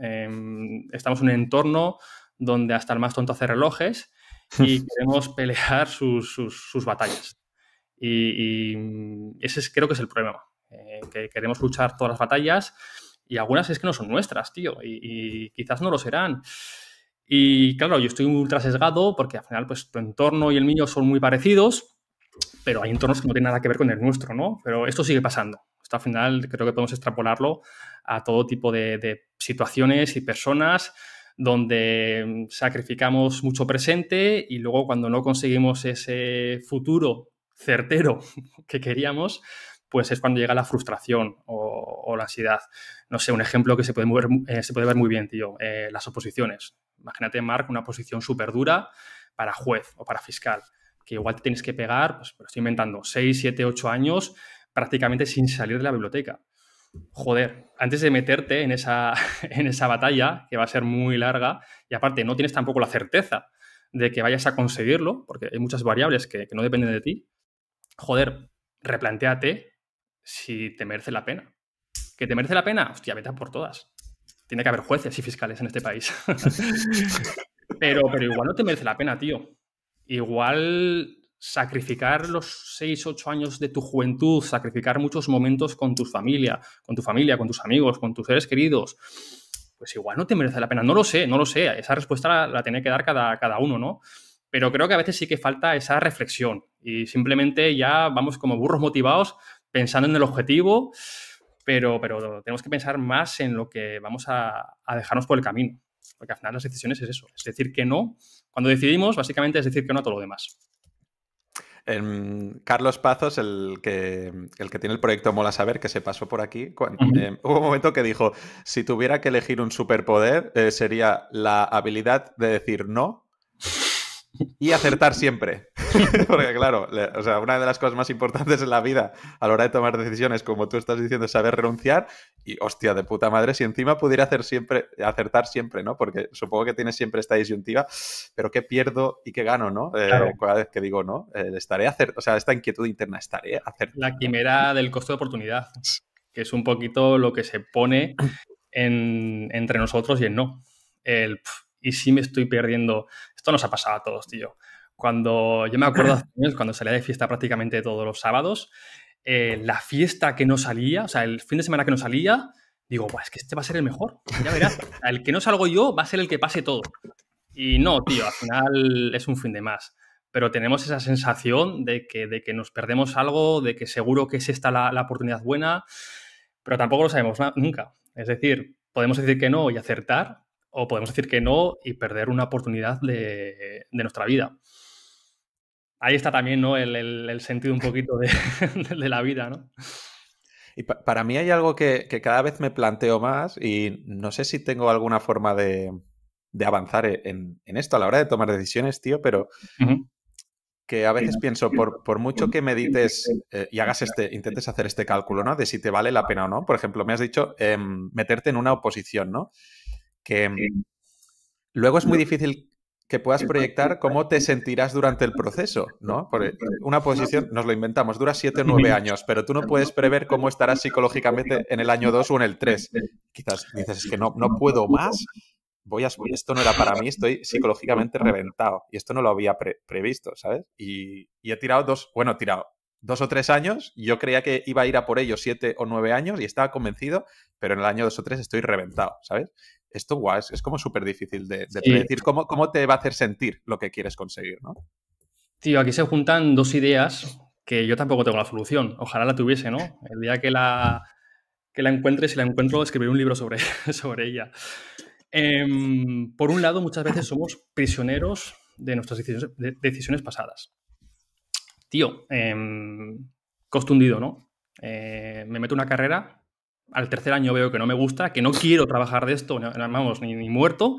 Em, estamos en un entorno donde hasta el más tonto hace relojes y queremos pelear sus, batallas. Y, y, mm, ese es, creo que es el problema. Eh, que queremos luchar todas las batallas y algunas es que no son nuestras, tío, y, quizás no lo serán. Y claro, yo estoy muy ultra sesgado porque al final pues tu entorno y el mío son muy parecidos, pero hay entornos que no tienen nada que ver con el nuestro, ¿no? Pero esto sigue pasando. Esto al final creo que podemos extrapolarlo a todo tipo de, de situaciones y personas donde mm, sacrificamos mucho presente y luego cuando no conseguimos ese futuro certero que queríamos, pues es cuando llega la frustración o, la ansiedad. No sé, un ejemplo que se puede, eh, se puede ver muy bien, tío, eh, las oposiciones. Imagínate, Mark, una posición súper dura para juez o para fiscal, que igual te tienes que pegar, pues lo estoy inventando, 6, 7, 8 años prácticamente sin salir de la biblioteca. Joder, antes de meterte en esa, en esa batalla, que va a ser muy larga, y aparte no tienes tampoco la certeza de que vayas a conseguirlo, porque hay muchas variables que, que no dependen de ti, joder, replanteate si te merece la pena. ¿Que te merece la pena? Hostia, vete a por todas. Tiene que haber jueces y fiscales en este país. pero, pero igual no te merece la pena, tío. Igual sacrificar los 6, 8 años de tu juventud, sacrificar muchos momentos con tu familia, con tu familia, con tus amigos, con tus seres queridos, pues igual no te merece la pena. No lo sé, no lo sé. Esa respuesta la, tiene que dar cada, cada uno, ¿no? Pero creo que a veces sí que falta esa reflexión y simplemente ya vamos como burros motivados pensando en el objetivo, pero, pero tenemos que pensar más en lo que vamos a, dejarnos por el camino. Porque al final las decisiones es eso, es decir que no. Cuando decidimos, básicamente es decir que no a todo lo demás. Carlos Pazos, el que, el que tiene el proyecto Mola Saber, que se pasó por aquí, eh, hubo un momento que dijo, si tuviera que elegir un superpoder, eh, sería la habilidad de decir no y acertar siempre. Porque claro, o sea, una de las cosas más importantes en la vida a la hora de tomar decisiones, como tú estás diciendo, saber renunciar. Y hostia, de puta madre, si encima pudiera hacer siempre, acertar siempre, ¿no? Porque supongo que tienes siempre esta disyuntiva, pero ¿qué pierdo y qué gano, no? Eh, claro. Cada vez que digo, ¿no? Eh, estaré hacer o sea, esta inquietud interna, estaré hacer La quimera del costo de oportunidad, que es un poquito lo que se pone entre nosotros y el no. El, y si me estoy perdiendo esto nos ha pasado a todos, tío. Cuando yo me acuerdo hace años, cuando salía de fiesta prácticamente todos los sábados, eh, la fiesta que no salía, o sea, el fin de semana que no salía, digo, es que este va a ser el mejor. Ya verás, el que no salgo yo va a ser el que pase todo. Y no, tío, al final es un fin de más. Pero tenemos esa sensación de que, de que nos perdemos algo, de que seguro que es esta la, la oportunidad buena, pero tampoco lo sabemos nunca. Es decir, podemos decir que no y acertar, o podemos decir que no y perder una oportunidad de, nuestra vida. Ahí está también ¿no? el, sentido un poquito de, la vida, ¿no? Y para mí hay algo que, cada vez me planteo más y no sé si tengo alguna forma de, avanzar e, en, esto a la hora de tomar decisiones, tío, pero que a veces pienso, por, por mucho que medites eh, y hagas este, intentes hacer este cálculo, ¿no? De si te vale la pena o no. Por ejemplo, me has dicho em, meterte en una oposición, ¿no? que luego es muy difícil que puedas proyectar cómo te sentirás durante el proceso, ¿no? Porque una posición, nos lo inventamos, dura siete o nueve años, pero tú no puedes prever cómo estarás psicológicamente en el año dos o en el tres. Quizás dices, que no, no puedo más, voy a, esto no era para mí, estoy psicológicamente reventado y esto no lo había previsto, ¿sabes? Y, he tirado dos, bueno, he tirado dos o tres años, yo creía que iba a ir a por ello siete o nueve años y estaba convencido, pero en el año dos o tres estoy reventado, ¿sabes? esto es, como súper difícil de, decir cómo, te va a hacer sentir lo que quieres conseguir, ¿no? Tío, aquí se juntan dos ideas que yo tampoco tengo la solución. Ojalá la tuviese, ¿no? El día que la, que la encuentre, si la encuentro, escribiré un libro sobre, sobre ella. Em, por un lado, muchas veces somos prisioneros de nuestras decisiones, pasadas. Tío, em, eh, ¿no? me meto una carrera al tercer año veo que no me gusta, que no quiero trabajar de esto, ni, muerto,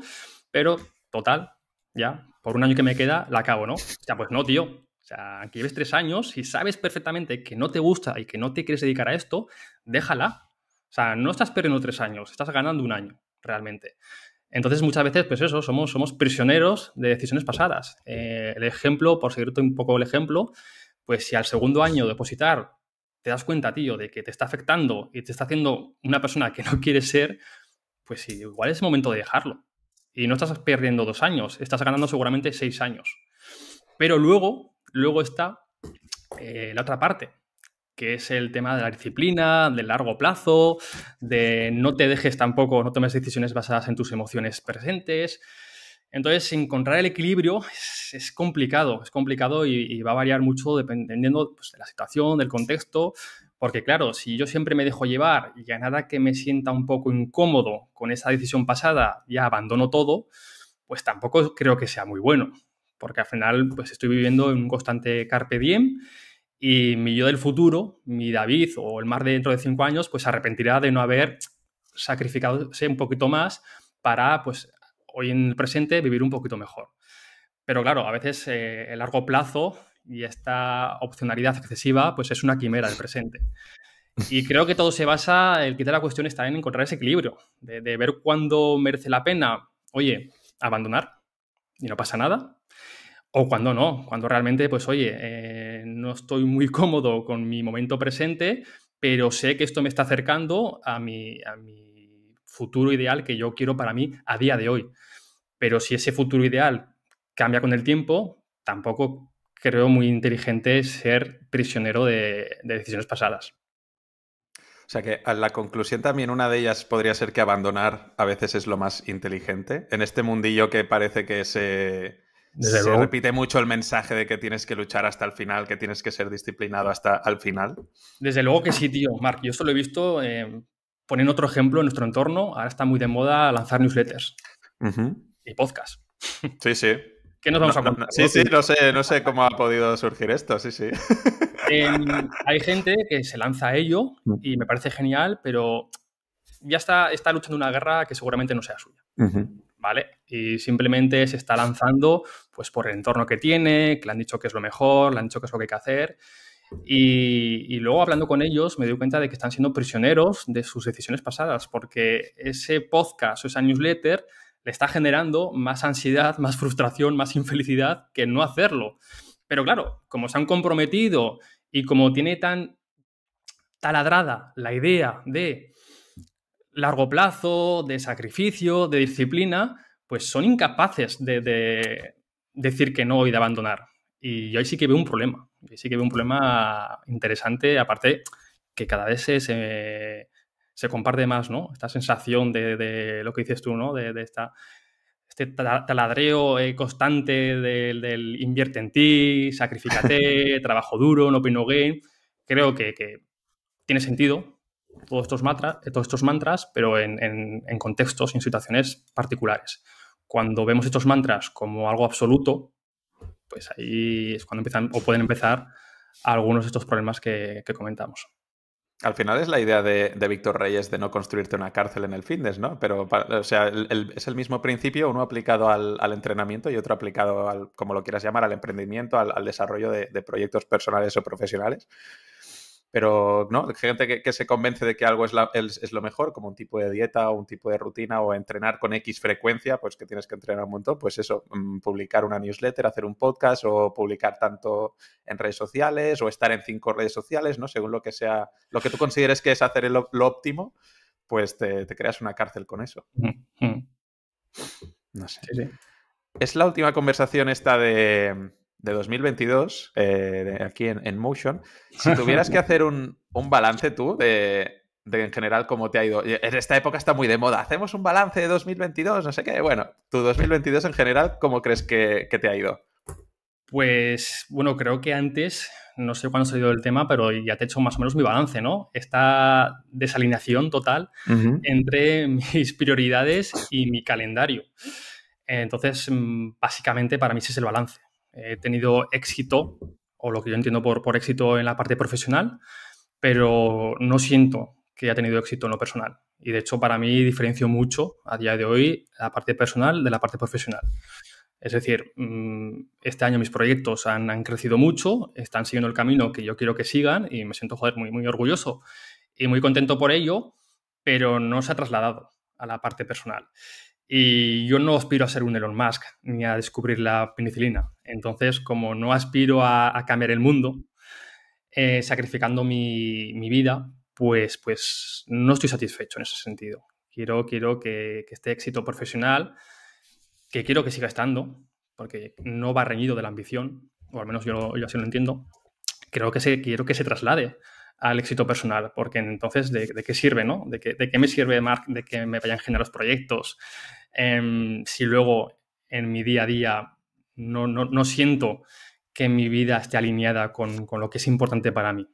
pero total, ya, por un año que me queda, la acabo, ¿no? O sea, pues no, tío. O sea, aunque lleves tres años, y sabes perfectamente que no te gusta y que no te quieres dedicar a esto, déjala. O sea, no estás perdiendo tres años, estás ganando un año, realmente. Entonces, muchas veces, pues eso, somos, somos prisioneros de decisiones pasadas. Eh, el ejemplo, por seguirte un poco el ejemplo, pues si al segundo año depositar te das cuenta, tío, de que te está afectando y te está haciendo una persona que no quieres ser, pues igual es el momento de dejarlo. Y no estás perdiendo dos años, estás ganando seguramente seis años. Pero luego, luego está eh, la otra parte, que es el tema de la disciplina, del largo plazo, de no te dejes tampoco, no tomes decisiones basadas en tus emociones presentes, entonces, encontrar el equilibrio es, complicado, es complicado y, va a variar mucho dependiendo pues, de la situación, del contexto, porque claro, si yo siempre me dejo llevar y a nada que me sienta un poco incómodo con esa decisión pasada, ya abandono todo, pues tampoco creo que sea muy bueno, porque al final pues estoy viviendo en un constante carpe diem y mi yo del futuro, mi David o el mar de dentro de cinco años, pues se arrepentirá de no haber sacrificado un poquito más para pues hoy en el presente vivir un poquito mejor. Pero claro, a veces eh, el largo plazo y esta opcionalidad excesiva pues es una quimera del presente. Y creo que todo se basa, el quitar la cuestión está en encontrar ese equilibrio, de, ver cuándo merece la pena, oye, abandonar y no pasa nada, o cuando no, cuando realmente, pues oye, eh, no estoy muy cómodo con mi momento presente, pero sé que esto me está acercando a mi, a mi futuro ideal que yo quiero para mí a día de hoy. Pero si ese futuro ideal cambia con el tiempo, tampoco creo muy inteligente ser prisionero de, decisiones pasadas. O sea que a la conclusión también una de ellas podría ser que abandonar a veces es lo más inteligente. En este mundillo que parece que se, repite mucho el mensaje de que tienes que luchar hasta el final, que tienes que ser disciplinado hasta el final. Desde luego que sí, tío, Mark. Yo esto lo he visto eh, Ponen otro ejemplo en nuestro entorno, ahora está muy de moda lanzar newsletters y podcasts. Sí, sí. ¿Qué nos vamos a contar? sí, sí, no sé, no sé cómo ha podido surgir esto, sí, sí. Em, hay gente que se lanza a ello mm. y me parece genial, pero ya está, está luchando una guerra que seguramente no sea suya. ¿Vale? Y simplemente se está lanzando pues por el entorno que tiene, que le han dicho que es lo mejor, le han dicho que es lo que hay que hacer. Y, luego hablando con ellos me di cuenta de que están siendo prisioneros de sus decisiones pasadas, porque ese podcast o esa newsletter le está generando más ansiedad, más frustración, más infelicidad que no hacerlo. Pero claro, como se han comprometido y como tiene tan taladrada la idea de largo plazo, de sacrificio, de disciplina, pues son incapaces de, decir que no y de abandonar. Y ahí sí que veo un problema sí que veo un problema interesante, aparte que cada vez se, comparte más, ¿no? Esta sensación de, lo que dices tú, ¿no? De, esta, este taladreo eh, constante del, del, invierte en ti, sacrificate, trabajo duro, no no gain. Creo que, que, tiene sentido todos estos, mantras, todos estos mantras, pero en, en, en contextos y en situaciones particulares. Cuando vemos estos mantras como algo absoluto, pues ahí es cuando empiezan o pueden empezar algunos de estos problemas que, comentamos. Al final es la idea de, Víctor Reyes de no construirte una cárcel en el fitness, ¿no? Pero, o sea, es el mismo principio, uno aplicado al, entrenamiento y otro aplicado al, como lo quieras llamar, al emprendimiento, al, desarrollo de, proyectos personales o profesionales pero ¿no? gente que, se convence de que algo es, es, lo mejor, como un tipo de dieta o un tipo de rutina o entrenar con X frecuencia, pues que tienes que entrenar un montón, pues eso, mm, publicar una newsletter, hacer un podcast o publicar tanto en redes sociales o estar en cinco redes sociales, ¿no? Según lo que sea, lo que tú consideres que es hacer lo óptimo, pues te, creas una cárcel con eso. No sé. Es la última conversación esta de de 2022, eh, aquí en, Motion, si tuvieras que hacer un, balance tú de, en general cómo te ha ido, eh, en esta época está muy de moda, hacemos un balance de 2022, no sé qué, bueno, tu 2022 en general, ¿cómo crees que, te ha ido? Pues bueno, creo que antes, no sé cuándo ha salido el tema, pero ya te he hecho más o menos mi balance, ¿no? Esta desalineación total entre mis prioridades y mi calendario. Entonces, mm, básicamente para mí ese es el balance he tenido éxito, o lo que yo entiendo por, éxito en la parte profesional, pero no siento que haya tenido éxito en lo personal. Y de hecho, para mí diferencio mucho a día de hoy la parte personal de la parte profesional. Es decir, mm, este año mis proyectos han, crecido mucho, están siguiendo el camino que yo quiero que sigan y me siento, joder, muy, muy orgulloso y muy contento por ello, pero no se ha trasladado a la parte personal. Y yo no aspiro a ser un Elon Musk ni a descubrir la penicilina. Entonces, como no aspiro a, cambiar el mundo, eh, sacrificando mi, mi, vida, pues, pues no estoy satisfecho en ese sentido. Quiero, quiero que, que este éxito profesional, que quiero que siga estando, porque no va reñido de la ambición, o al menos yo, yo así lo entiendo, creo que se, quiero que se traslade al éxito personal, porque entonces, ¿de, qué sirve, no? ¿De, qué, me sirve de que me vayan generando los proyectos? Em, si luego en mi día a día no, siento que mi vida esté alineada con, con lo que es importante para mí.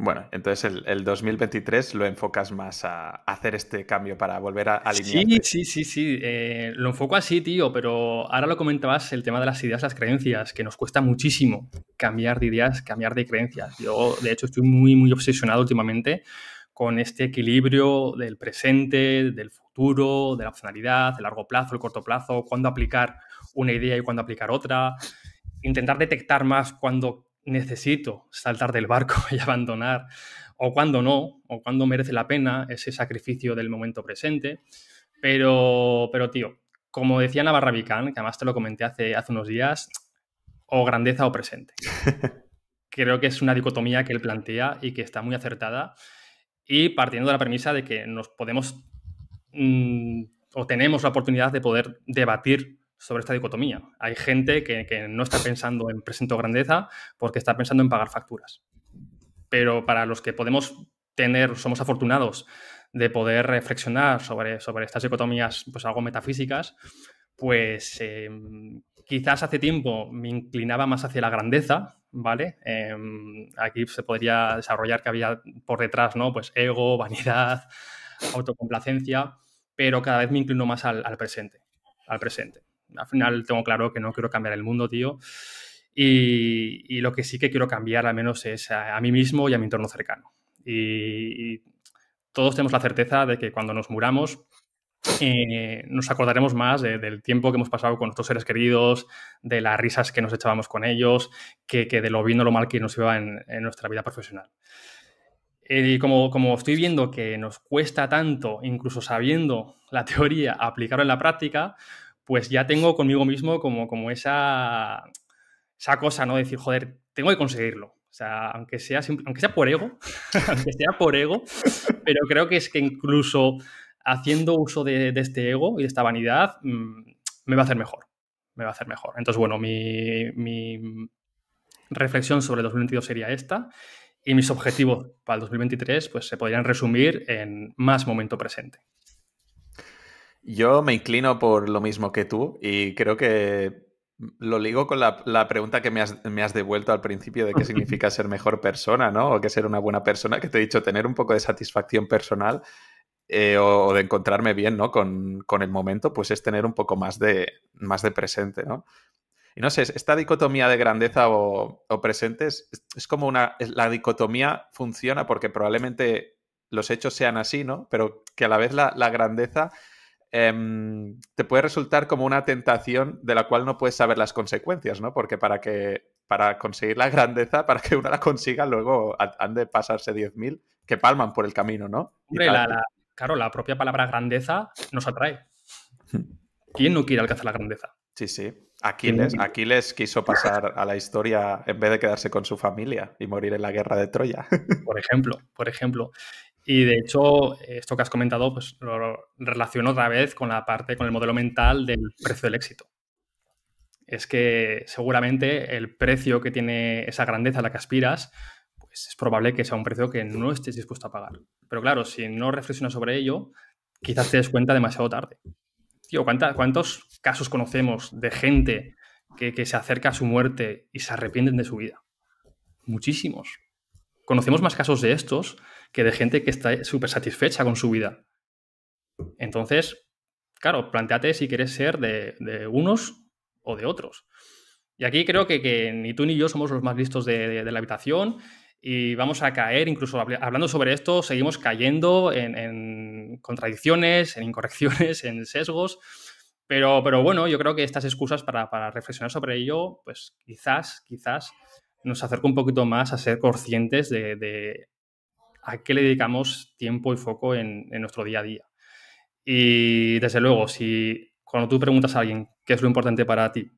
Bueno, entonces el, 2023 lo enfocas más a hacer este cambio para volver a alinear. Sí, sí, sí, sí. Eh, lo enfoco así, tío, pero ahora lo comentabas el tema de las ideas, las creencias, que nos cuesta muchísimo cambiar de ideas, cambiar de creencias. Yo, de hecho, estoy muy, muy obsesionado últimamente con este equilibrio del presente, del futuro, de la opcionalidad, el largo plazo, el corto plazo, cuándo aplicar una idea y cuándo aplicar otra. Intentar detectar más cuándo necesito saltar del barco y abandonar, o cuando no, o cuando merece la pena ese sacrificio del momento presente. Pero, pero tío, como decía Navarra Vicán, que además te lo comenté hace, hace unos días, o grandeza o presente. Creo que es una dicotomía que él plantea y que está muy acertada. Y partiendo de la premisa de que nos podemos mm, o tenemos la oportunidad de poder debatir sobre esta dicotomía. Hay gente que, no está pensando en presento grandeza porque está pensando en pagar facturas. Pero para los que podemos tener, somos afortunados de poder reflexionar sobre, sobre estas dicotomías pues algo metafísicas, pues em, quizás hace tiempo me inclinaba más hacia la grandeza, ¿vale? Em, aquí se podría desarrollar que había por detrás, ¿no? Pues ego, vanidad, autocomplacencia, pero cada vez me inclino más al presente, al presente al final tengo claro que no quiero cambiar el mundo, tío. Y, lo que sí que quiero cambiar al menos es a, mí mismo y a mi entorno cercano. Y, todos tenemos la certeza de que cuando nos muramos eh, nos acordaremos más del tiempo que hemos pasado con nuestros seres queridos, de las risas que nos echábamos con ellos, que, de lo bien o lo mal que nos iba en, nuestra vida profesional. Eh, y como, como, estoy viendo que nos cuesta tanto, incluso sabiendo la teoría, aplicarlo en la práctica, pues ya tengo conmigo mismo como, como esa, esa cosa, ¿no? decir, joder, tengo que conseguirlo. O sea, aunque sea, aunque sea por ego, aunque sea por ego, pero creo que es que incluso haciendo uso de, este ego y de esta vanidad, mm, me va a hacer mejor. Me va a hacer mejor. Entonces, bueno, mi, reflexión sobre el 2022 sería esta. Y mis objetivos para el 2023 pues, se podrían resumir en más momento presente. Yo me inclino por lo mismo que tú y creo que lo ligo con la, pregunta que me has, me devuelto al principio de qué significa ser mejor persona, ¿no? O que ser una buena persona, que te he dicho tener un poco de satisfacción personal eh, o, de encontrarme bien, ¿no? Con, el momento, pues es tener un poco más de, más de presente, ¿no? Y no sé, esta dicotomía de grandeza o, o presentes es, como una... La dicotomía funciona porque probablemente los hechos sean así, ¿no? Pero que a la vez la, la grandeza Em, te puede resultar como una tentación de la cual no puedes saber las consecuencias, ¿no? Porque para que para conseguir la grandeza, para que uno la consiga, luego han de pasarse 10.000 que palman por el camino, ¿no? Hombre, la, claro, la propia palabra grandeza nos atrae. Hmm. ¿Quién no quiere alcanzar la grandeza? Sí, sí. Aquiles, Aquiles quiso pasar a la historia en vez de quedarse con su familia y morir en la guerra de Troya. Por ejemplo, por ejemplo. Y de hecho, esto que has comentado, pues lo relaciono otra vez con la parte, con el modelo mental del precio del éxito. Es que seguramente el precio que tiene esa grandeza a la que aspiras, pues es probable que sea un precio que no estés dispuesto a pagar. Pero claro, si no reflexionas sobre ello, quizás te des cuenta demasiado tarde. Tío, ¿cuántos casos conocemos de gente que, que se acerca a su muerte y se arrepienten de su vida? Muchísimos. Conocemos más casos de estos que de gente que está súper satisfecha con su vida. Entonces, claro, planteate si quieres ser de, unos o de otros. Y aquí creo que, ni tú ni yo somos los más listos de, la habitación y vamos a caer, incluso hablando sobre esto, seguimos cayendo en, contradicciones, en incorrecciones, en sesgos. Pero, pero, bueno, yo creo que estas excusas para, reflexionar sobre ello, pues quizás, quizás nos acerca un poquito más a ser conscientes de a qué le dedicamos tiempo y foco en, nuestro día a día. Y desde luego, si cuando tú preguntas a alguien qué es lo importante para ti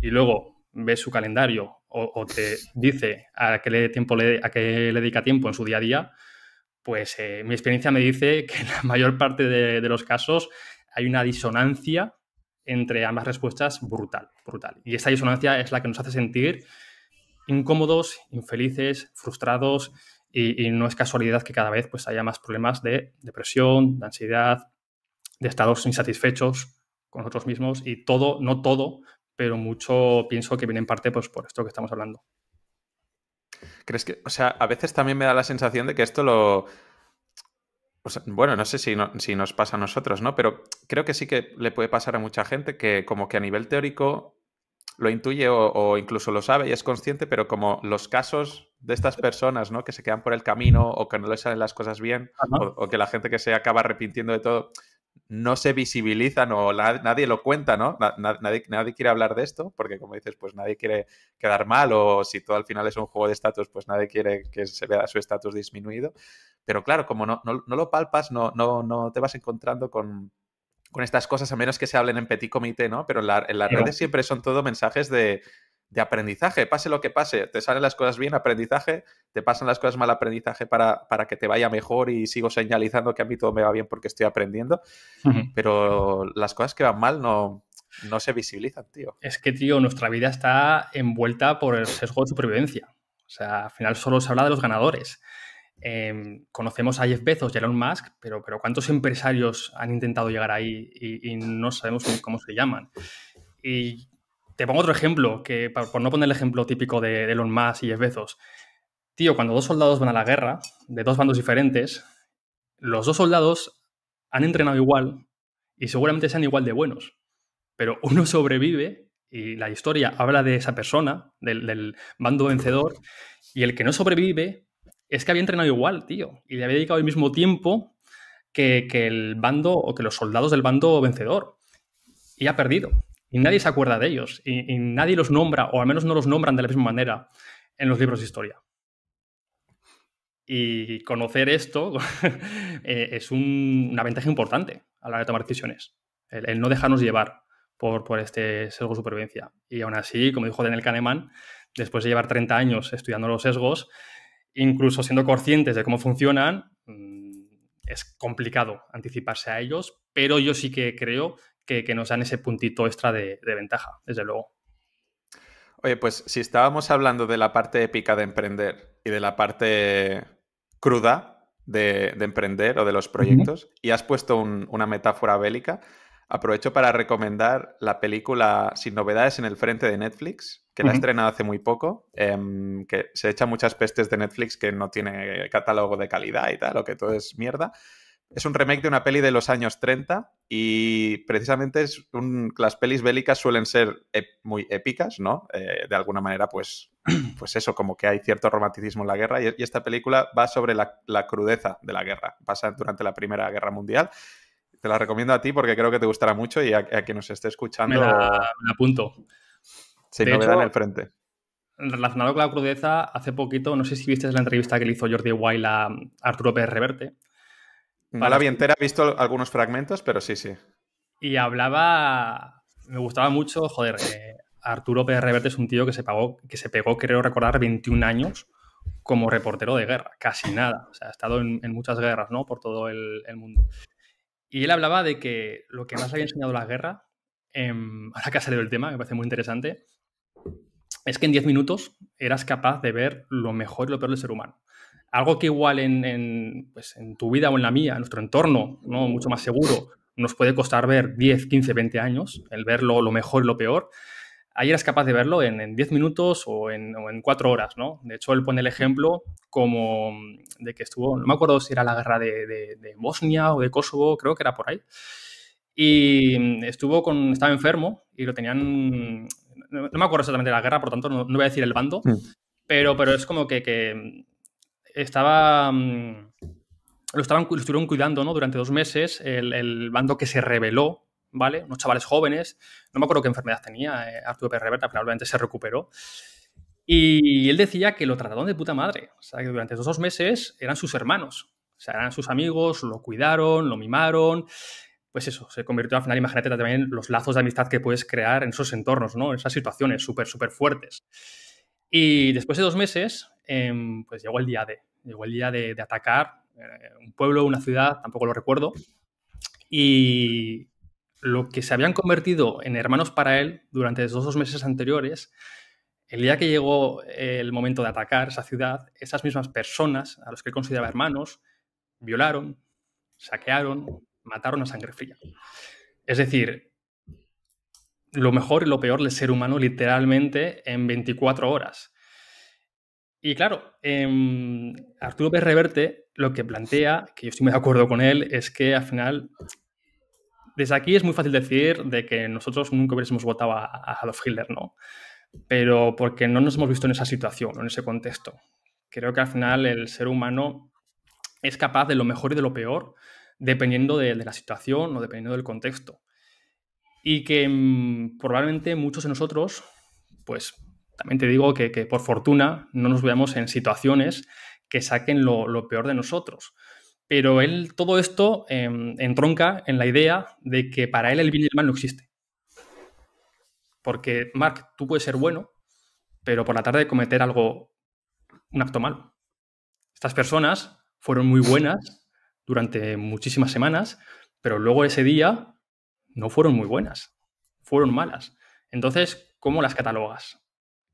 y luego ves su calendario o, te dice a qué, le tiempo le, a le dedica tiempo en su día a día, pues eh, mi experiencia me dice que en la mayor parte de, de, los casos hay una disonancia entre ambas respuestas brutal, brutal. Y esa disonancia es la que nos hace sentir incómodos, infelices, frustrados, y, no es casualidad que cada vez pues, haya más problemas de depresión, de ansiedad, de estados insatisfechos con nosotros mismos y todo, no todo, pero mucho pienso que viene en parte pues, por esto que estamos hablando. ¿Crees que, o sea, a veces también me da la sensación de que esto lo... bueno, no sé si, si nos pasa a nosotros, ¿no? Pero creo que sí que le puede pasar a mucha gente que como que a nivel teórico lo intuye o incluso lo sabe y es consciente, pero como los casos de estas personas, ¿no? Que se quedan por el camino o que no les salen las cosas bien o, que la gente que se acaba arrepintiendo de todo no se visibilizan o nadie lo cuenta, ¿no? nadie, nadie, quiere hablar de esto porque, como dices, pues nadie quiere quedar mal o si todo al final es un juego de estatus, pues nadie quiere que se vea su estatus disminuido. Pero claro, como no, no, lo palpas, no, no, no te vas encontrando con, estas cosas, a menos que se hablen en petit comité, ¿no? Pero en, las redes siempre son todo mensajes de, de aprendizaje. Pase lo que pase, te salen las cosas bien, aprendizaje, te pasan las cosas mal, aprendizaje para, para que te vaya mejor y sigo señalizando que a mí todo me va bien porque estoy aprendiendo. Pero las cosas que van mal no, no se visibilizan, tío. Es que, tío, nuestra vida está envuelta por el sesgo de supervivencia. O sea, al final solo se habla de los ganadores. Em, conocemos a Jeff Bezos y Elon Musk, pero, pero ¿cuántos empresarios han intentado llegar ahí y, y no sabemos cómo se llaman? Y te pongo otro ejemplo, que por no poner el ejemplo típico de, Elon Musk y Jeff Bezos. Tío, cuando dos soldados van a la guerra, de dos bandos diferentes, los dos soldados han entrenado igual y seguramente sean igual de buenos. Pero uno sobrevive y la historia habla de esa persona, del, bando vencedor, y el que no sobrevive es que había entrenado igual, tío, y le había dedicado el mismo tiempo que el bando o que los soldados del bando vencedor. Y ha perdido y nadie se acuerda de ellos y, nadie los nombra, o al menos no los nombran de la misma manera en los libros de historia. Y conocer esto eh, es una ventaja importante a la hora de tomar decisiones, el, no dejarnos llevar por, por este sesgo de supervivencia. Y aún así, como dijo Daniel Kahneman, después de llevar 30 años estudiando los sesgos, incluso siendo conscientes de cómo funcionan, mm, es complicado anticiparse a ellos, pero yo sí que creo que, nos dan ese puntito extra de, ventaja, desde luego. Oye, pues si estábamos hablando de la parte épica de emprender y de la parte cruda de, emprender o de los proyectos, y has puesto una metáfora bélica, aprovecho para recomendar la película Sin novedades en el frente de Netflix, que la ha estrenado hace muy poco, em, que se echa muchas pestes de Netflix que no tiene catálogo de calidad y tal, lo que todo es mierda. Es un remake de una peli de los años 30 y precisamente las pelis bélicas suelen ser muy épicas, ¿no? Eh, de alguna manera, pues, pues, eso, como que hay cierto romanticismo en la guerra y, esta película va sobre la, crudeza de la guerra, pasa durante la Primera Guerra Mundial. Te la recomiendo a ti porque creo que te gustará mucho y a, quien nos esté escuchando... Me la, apunto. Se no en el frente. Relacionado con la crudeza, hace poquito, no sé si viste la entrevista que le hizo Jordi Wild a Arturo Pérez Reverte, a la vi entera, he visto algunos fragmentos, pero sí, sí. Y hablaba, me gustaba mucho, joder, eh, Arturo Pérez Reverte es un tío que se, pagó, que se pegó, creo recordar, 21 años como reportero de guerra, casi nada. O sea, ha estado en, muchas guerras, ¿no? Por todo el, mundo. Y él hablaba de que lo que más había enseñado la guerra, em, ahora que ha salido el tema, me parece muy interesante, es que en 10 minutos eras capaz de ver lo mejor y lo peor del ser humano algo que igual en, pues en, tu vida o en la mía, en nuestro entorno, ¿no? mucho más seguro, nos puede costar ver 10, 15, 20 años, el ver lo, mejor y lo peor. Ahí eras capaz de verlo en, 10 minutos o en, o 4 horas, ¿no? De hecho, él pone el ejemplo como de que estuvo, no me acuerdo si era la guerra de, Bosnia o de Kosovo, creo que era por ahí. Y estuvo con, estaba enfermo y lo tenían, no, me acuerdo exactamente de la guerra, por tanto no, voy a decir el bando, mm. pero, pero es como que, que estaba. Mm, lo, estaban, lo estuvieron cuidando ¿no? durante dos meses el, bando que se rebeló, ¿vale? Unos chavales jóvenes, no me acuerdo qué enfermedad tenía eh, Arturo Pérez probablemente se recuperó. Y él decía que lo trataron de puta madre. O sea, que durante esos dos meses eran sus hermanos. O sea, eran sus amigos, lo cuidaron, lo mimaron. Pues eso, se convirtió al final, imagínate también los lazos de amistad que puedes crear en esos entornos, ¿no? En esas situaciones súper, súper fuertes. Y después de dos meses, em, pues llegó el día de, llegó el día de, atacar eh, un pueblo, una ciudad, tampoco lo recuerdo. Y lo que se habían convertido en hermanos para él durante esos dos meses anteriores, el día que llegó el momento de atacar esa ciudad, esas mismas personas a los que él consideraba hermanos, violaron, saquearon, mataron a sangre fría. Es decir, lo mejor y lo peor del ser humano literalmente en 24 horas. Y claro, em, Arturo Pérez Reverte lo que plantea, que yo estoy muy de acuerdo con él, es que al final, desde aquí es muy fácil decir de que nosotros nunca hubiésemos votado a, Adolf Hitler, ¿no? Pero porque no nos hemos visto en esa situación, en ese contexto. Creo que al final el ser humano es capaz de lo mejor y de lo peor, dependiendo de la situación o dependiendo del contexto y que mm, probablemente muchos de nosotros, pues también te digo que, por fortuna no nos veamos en situaciones que saquen lo, peor de nosotros. Pero él, todo esto em, entronca en la idea de que para él el bien y el mal no existe. Porque, Mark, tú puedes ser bueno, pero por la tarde cometer algo, un acto malo. Estas personas fueron muy buenas durante muchísimas semanas, pero luego ese día no fueron muy buenas, fueron malas. Entonces, ¿cómo las catalogas?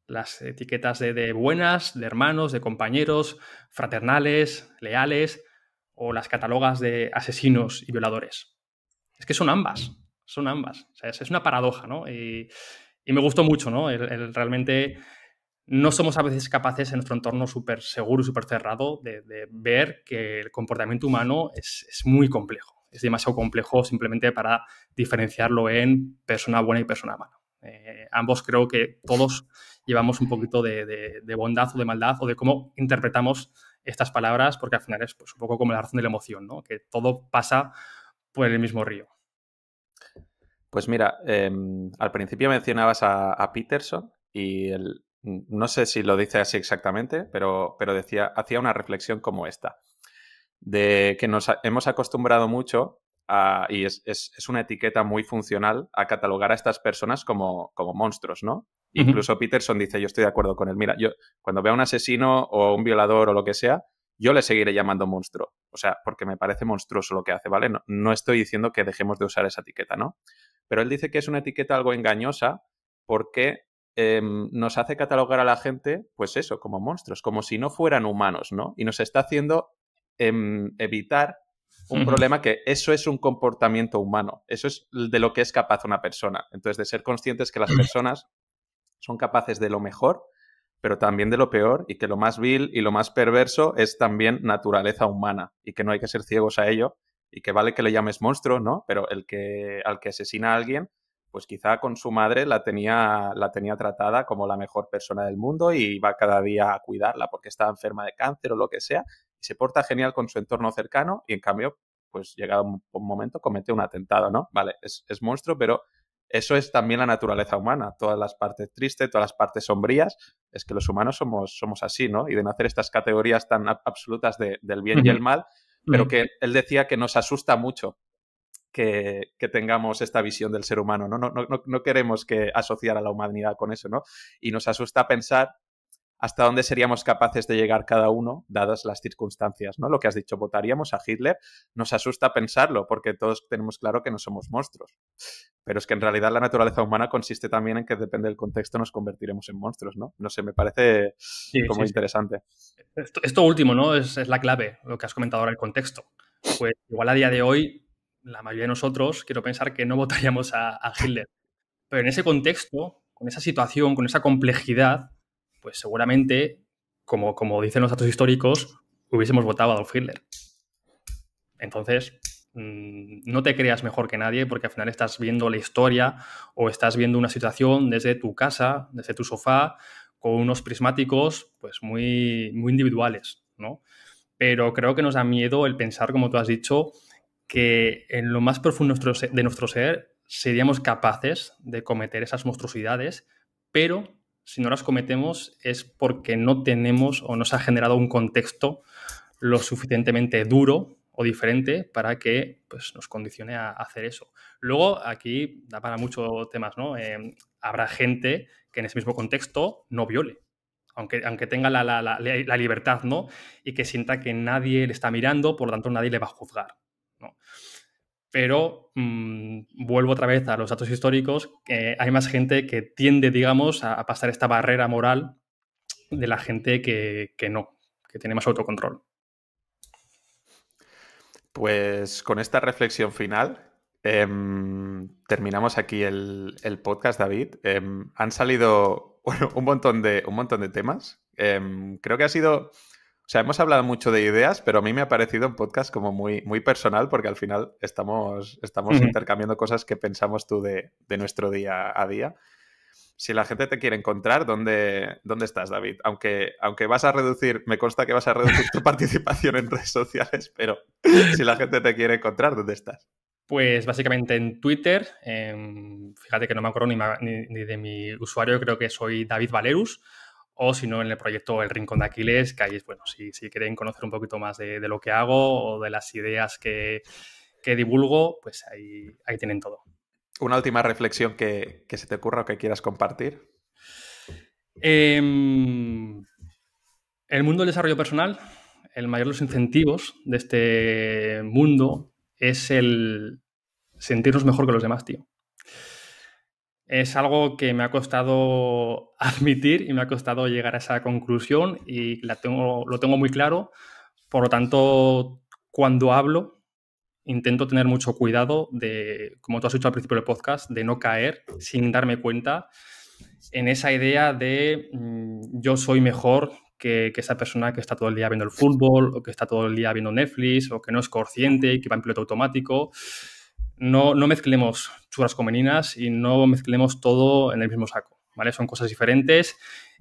Las etiquetas de, buenas, de hermanos, de compañeros, fraternales, leales, o las catalogas de asesinos y violadores. Es que son ambas, son ambas. es una paradoja, ¿no? Y, me gustó mucho, ¿no? El, realmente no somos a veces capaces en nuestro entorno súper seguro y súper cerrado de, ver que el comportamiento humano es muy complejo es demasiado complejo simplemente para diferenciarlo en persona buena y persona mala. Eh, ambos creo que todos llevamos un poquito de, bondad o de maldad o de cómo interpretamos estas palabras, porque al final es pues, un poco como la razón de la emoción, ¿no? que todo pasa por el mismo río. Pues mira, em, al principio mencionabas a, Peterson y no sé si lo dice así exactamente, pero, pero decía, hacía una reflexión como esta de que nos hemos acostumbrado mucho y es, una etiqueta muy funcional a catalogar a estas personas como, como monstruos, ¿no? Incluso Peterson dice, yo estoy de acuerdo con él, mira, yo cuando veo a un asesino o un violador o lo que sea, yo le seguiré llamando monstruo, o sea, porque me parece monstruoso lo que hace, ¿vale? No, no estoy diciendo que dejemos de usar esa etiqueta, ¿no? Pero él dice que es una etiqueta algo engañosa porque em, nos hace catalogar a la gente, pues eso, como monstruos, como si no fueran humanos, ¿no? Y nos está haciendo Em, evitar un problema que eso es un comportamiento humano, eso es de lo que es capaz una persona. Entonces, de ser conscientes que las personas son capaces de lo mejor, pero también de lo peor, y que lo más vil y lo más perverso es también naturaleza humana, y que no hay que ser ciegos a ello, y que vale que le llames monstruo, ¿no? Pero el que al que asesina a alguien, pues quizá con su madre la tenía, la tenía tratada como la mejor persona del mundo y va cada día a cuidarla porque está enferma de cáncer o lo que sea, se porta genial con su entorno cercano y en cambio, pues llegado un, momento comete un atentado, ¿no? Vale, es, monstruo, pero eso es también la naturaleza humana, todas las partes tristes, todas las partes sombrías, es que los humanos somos, somos así, ¿no? Y de no hacer estas categorías tan absolutas del bien y el mal, pero mm. que él decía que nos asusta mucho que, tengamos esta visión del ser humano, ¿no? No, no, no, no queremos que asociar a la humanidad con eso, ¿no? Y nos asusta pensar hasta dónde seríamos capaces de llegar cada uno dadas las circunstancias, ¿no? Lo que has dicho, votaríamos a Hitler, nos asusta pensarlo porque todos tenemos claro que no somos monstruos. Pero es que en realidad la naturaleza humana consiste también en que depende del contexto nos convertiremos en monstruos, ¿no? No sé, me parece como interesante. Esto, último, ¿no? Es, la clave, lo que has comentado ahora, el contexto. Pues igual a día de hoy, la mayoría de nosotros, quiero pensar que no votaríamos a Hitler. Pero en ese contexto, con esa situación, con esa complejidad, pues seguramente, como, como dicen los datos históricos, hubiésemos votado a Adolf Hitler. Entonces, mm, no te creas mejor que nadie porque al final estás viendo la historia o estás viendo una situación desde tu casa, desde tu sofá, con unos prismáticos pues muy, muy individuales, ¿no? Pero creo que nos da miedo el pensar, como tú has dicho, que en lo más profundo de nuestro ser seríamos capaces de cometer esas monstruosidades, pero si no las cometemos es porque no tenemos o nos ha generado un contexto lo suficientemente duro o diferente para que pues, nos condicione a hacer eso. Luego, aquí da para muchos temas, ¿no? Eh, habrá gente que en ese mismo contexto no viole, aunque, aunque tenga la, la, libertad, ¿no? Y que sienta que nadie le está mirando, por lo tanto nadie le va a juzgar, ¿no? pero mm, vuelvo otra vez a los datos históricos, hay más gente que tiende, digamos, a, pasar esta barrera moral de la gente que, no, que tiene más autocontrol. Pues con esta reflexión final em, terminamos aquí el, podcast, David. Em, han salido un, montón de, un montón de temas. Em, creo que ha sido o sea, hemos hablado mucho de ideas, pero a mí me ha parecido un podcast como muy, muy personal porque al final estamos, estamos intercambiando cosas que pensamos tú de, nuestro día a día. Si la gente te quiere encontrar, ¿dónde, dónde estás, David? Aunque, aunque vas a reducir, me consta que vas a reducir tu participación en redes sociales, pero si la gente te quiere encontrar, ¿dónde estás? Pues básicamente en Twitter, em, fíjate que no me acuerdo ni, ni, de mi usuario, creo que soy David Valerus o si no en el proyecto El Rincón de Aquiles, que ahí es bueno, si, si quieren conocer un poquito más de, lo que hago o de las ideas que, divulgo, pues ahí, ahí, tienen todo. ¿Una última reflexión que, se te ocurra o que quieras compartir? Em, el mundo del desarrollo personal, el mayor de los incentivos de este mundo es el sentirnos mejor que los demás, tío. Es algo que me ha costado admitir y me ha costado llegar a esa conclusión y la tengo, lo tengo muy claro. Por lo tanto, cuando hablo, intento tener mucho cuidado de, como tú has dicho al principio del podcast, de no caer sin darme cuenta en esa idea de mm, yo soy mejor que, que, esa persona que está todo el día viendo el fútbol o que está todo el día viendo Netflix o que no es consciente y que va en piloto automático no, mezclemos churas con meninas y no mezclemos todo en el mismo saco, ¿vale? Son cosas diferentes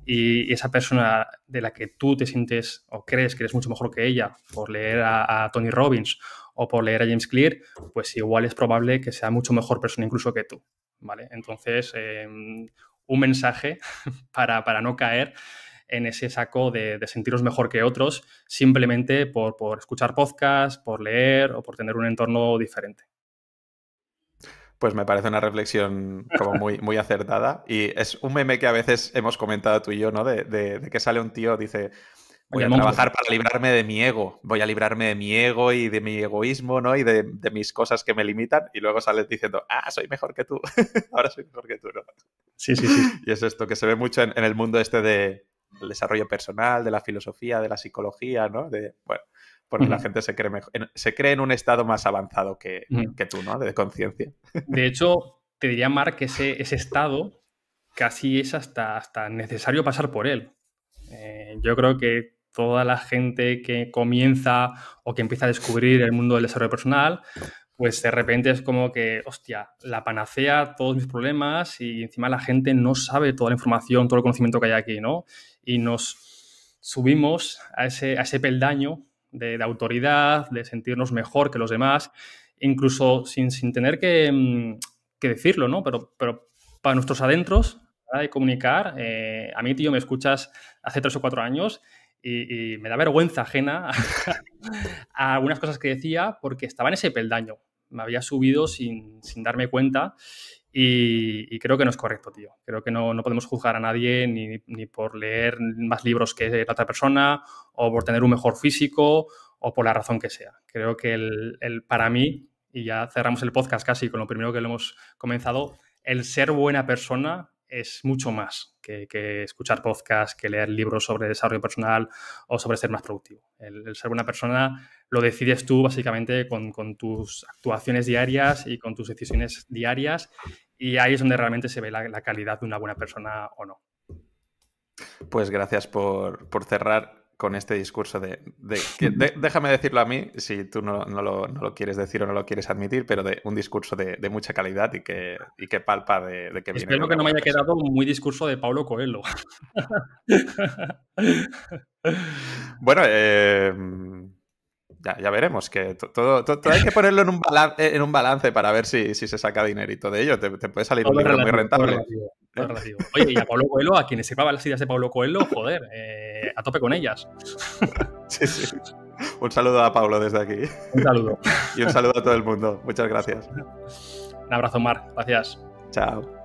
y esa persona de la que tú te sientes o crees que eres mucho mejor que ella por leer a, Tony Robbins o por leer a James Clear, pues igual es probable que sea mucho mejor persona incluso que tú, ¿vale? Entonces, em, un mensaje para, no caer en ese saco de, sentiros mejor que otros simplemente por, por escuchar podcasts, por leer o por tener un entorno diferente pues me parece una reflexión como muy, muy acertada. Y es un meme que a veces hemos comentado tú y yo, ¿no? De, que sale un tío, dice, voy a trabajar para librarme de mi ego, voy a librarme de mi ego y de mi egoísmo, ¿no? Y de, mis cosas que me limitan. Y luego sales diciendo, ah, soy mejor que tú, ahora soy mejor que tú, ¿no? Sí, sí, sí. Y es esto que se ve mucho en, el mundo este de, del desarrollo personal, de la filosofía, de la psicología, ¿no? De, porque la gente se cree, en, se cree en un estado más avanzado que, tú, ¿no? De conciencia. De hecho, te diría, Mark, que ese, ese estado casi es hasta, hasta necesario pasar por él. Eh, yo creo que toda la gente que comienza o que empieza a descubrir el mundo del desarrollo personal, pues de repente es como que, hostia, la panacea, todos mis problemas y encima la gente no sabe toda la información, todo el conocimiento que hay aquí, ¿no? Y nos subimos a ese, a ese peldaño de, autoridad, de sentirnos mejor que los demás, incluso sin, tener mm, que, decirlo, ¿no? Pero, pero para nuestros adentros, de comunicar, eh, a mí, tío, me escuchas hace tres o cuatro años y, me da vergüenza ajena a, algunas cosas que decía porque estaba en ese peldaño. Me había subido sin, sin darme cuenta y, creo que no es correcto, tío. Creo que no, no podemos juzgar a nadie ni, ni, por leer más libros que la otra persona o por tener un mejor físico o por la razón que sea. Creo que el, el, para mí, y ya cerramos el podcast casi con lo primero que lo hemos comenzado, el ser buena persona es mucho más que, que escuchar podcasts, que leer libros sobre desarrollo personal o sobre ser más productivo. El, ser buena persona lo decides tú básicamente con, con tus actuaciones diarias y con tus decisiones diarias y ahí es donde realmente se ve la, calidad de una buena persona o no. Pues gracias por, cerrar con este discurso de, déjame decirlo a mí, si tú no, lo, quieres decir o no lo quieres admitir, pero de un discurso de, mucha calidad y que, palpa de, que Espero que no me haya quedado muy discurso de Pablo Coelho. bueno, eh, ya, veremos, que todo, hay que ponerlo en un, eh, balance, para ver si, se saca dinerito de ello. Te, puede salir un muy rentable. Oye, y a Pablo Coelho, a quienes sepan las ideas de Pablo Coelho, joder, eh, a tope con ellas. Un saludo a Pablo desde aquí. Un saludo. Y un saludo a todo el mundo. Muchas gracias. Un abrazo, Mar. Gracias. Chao.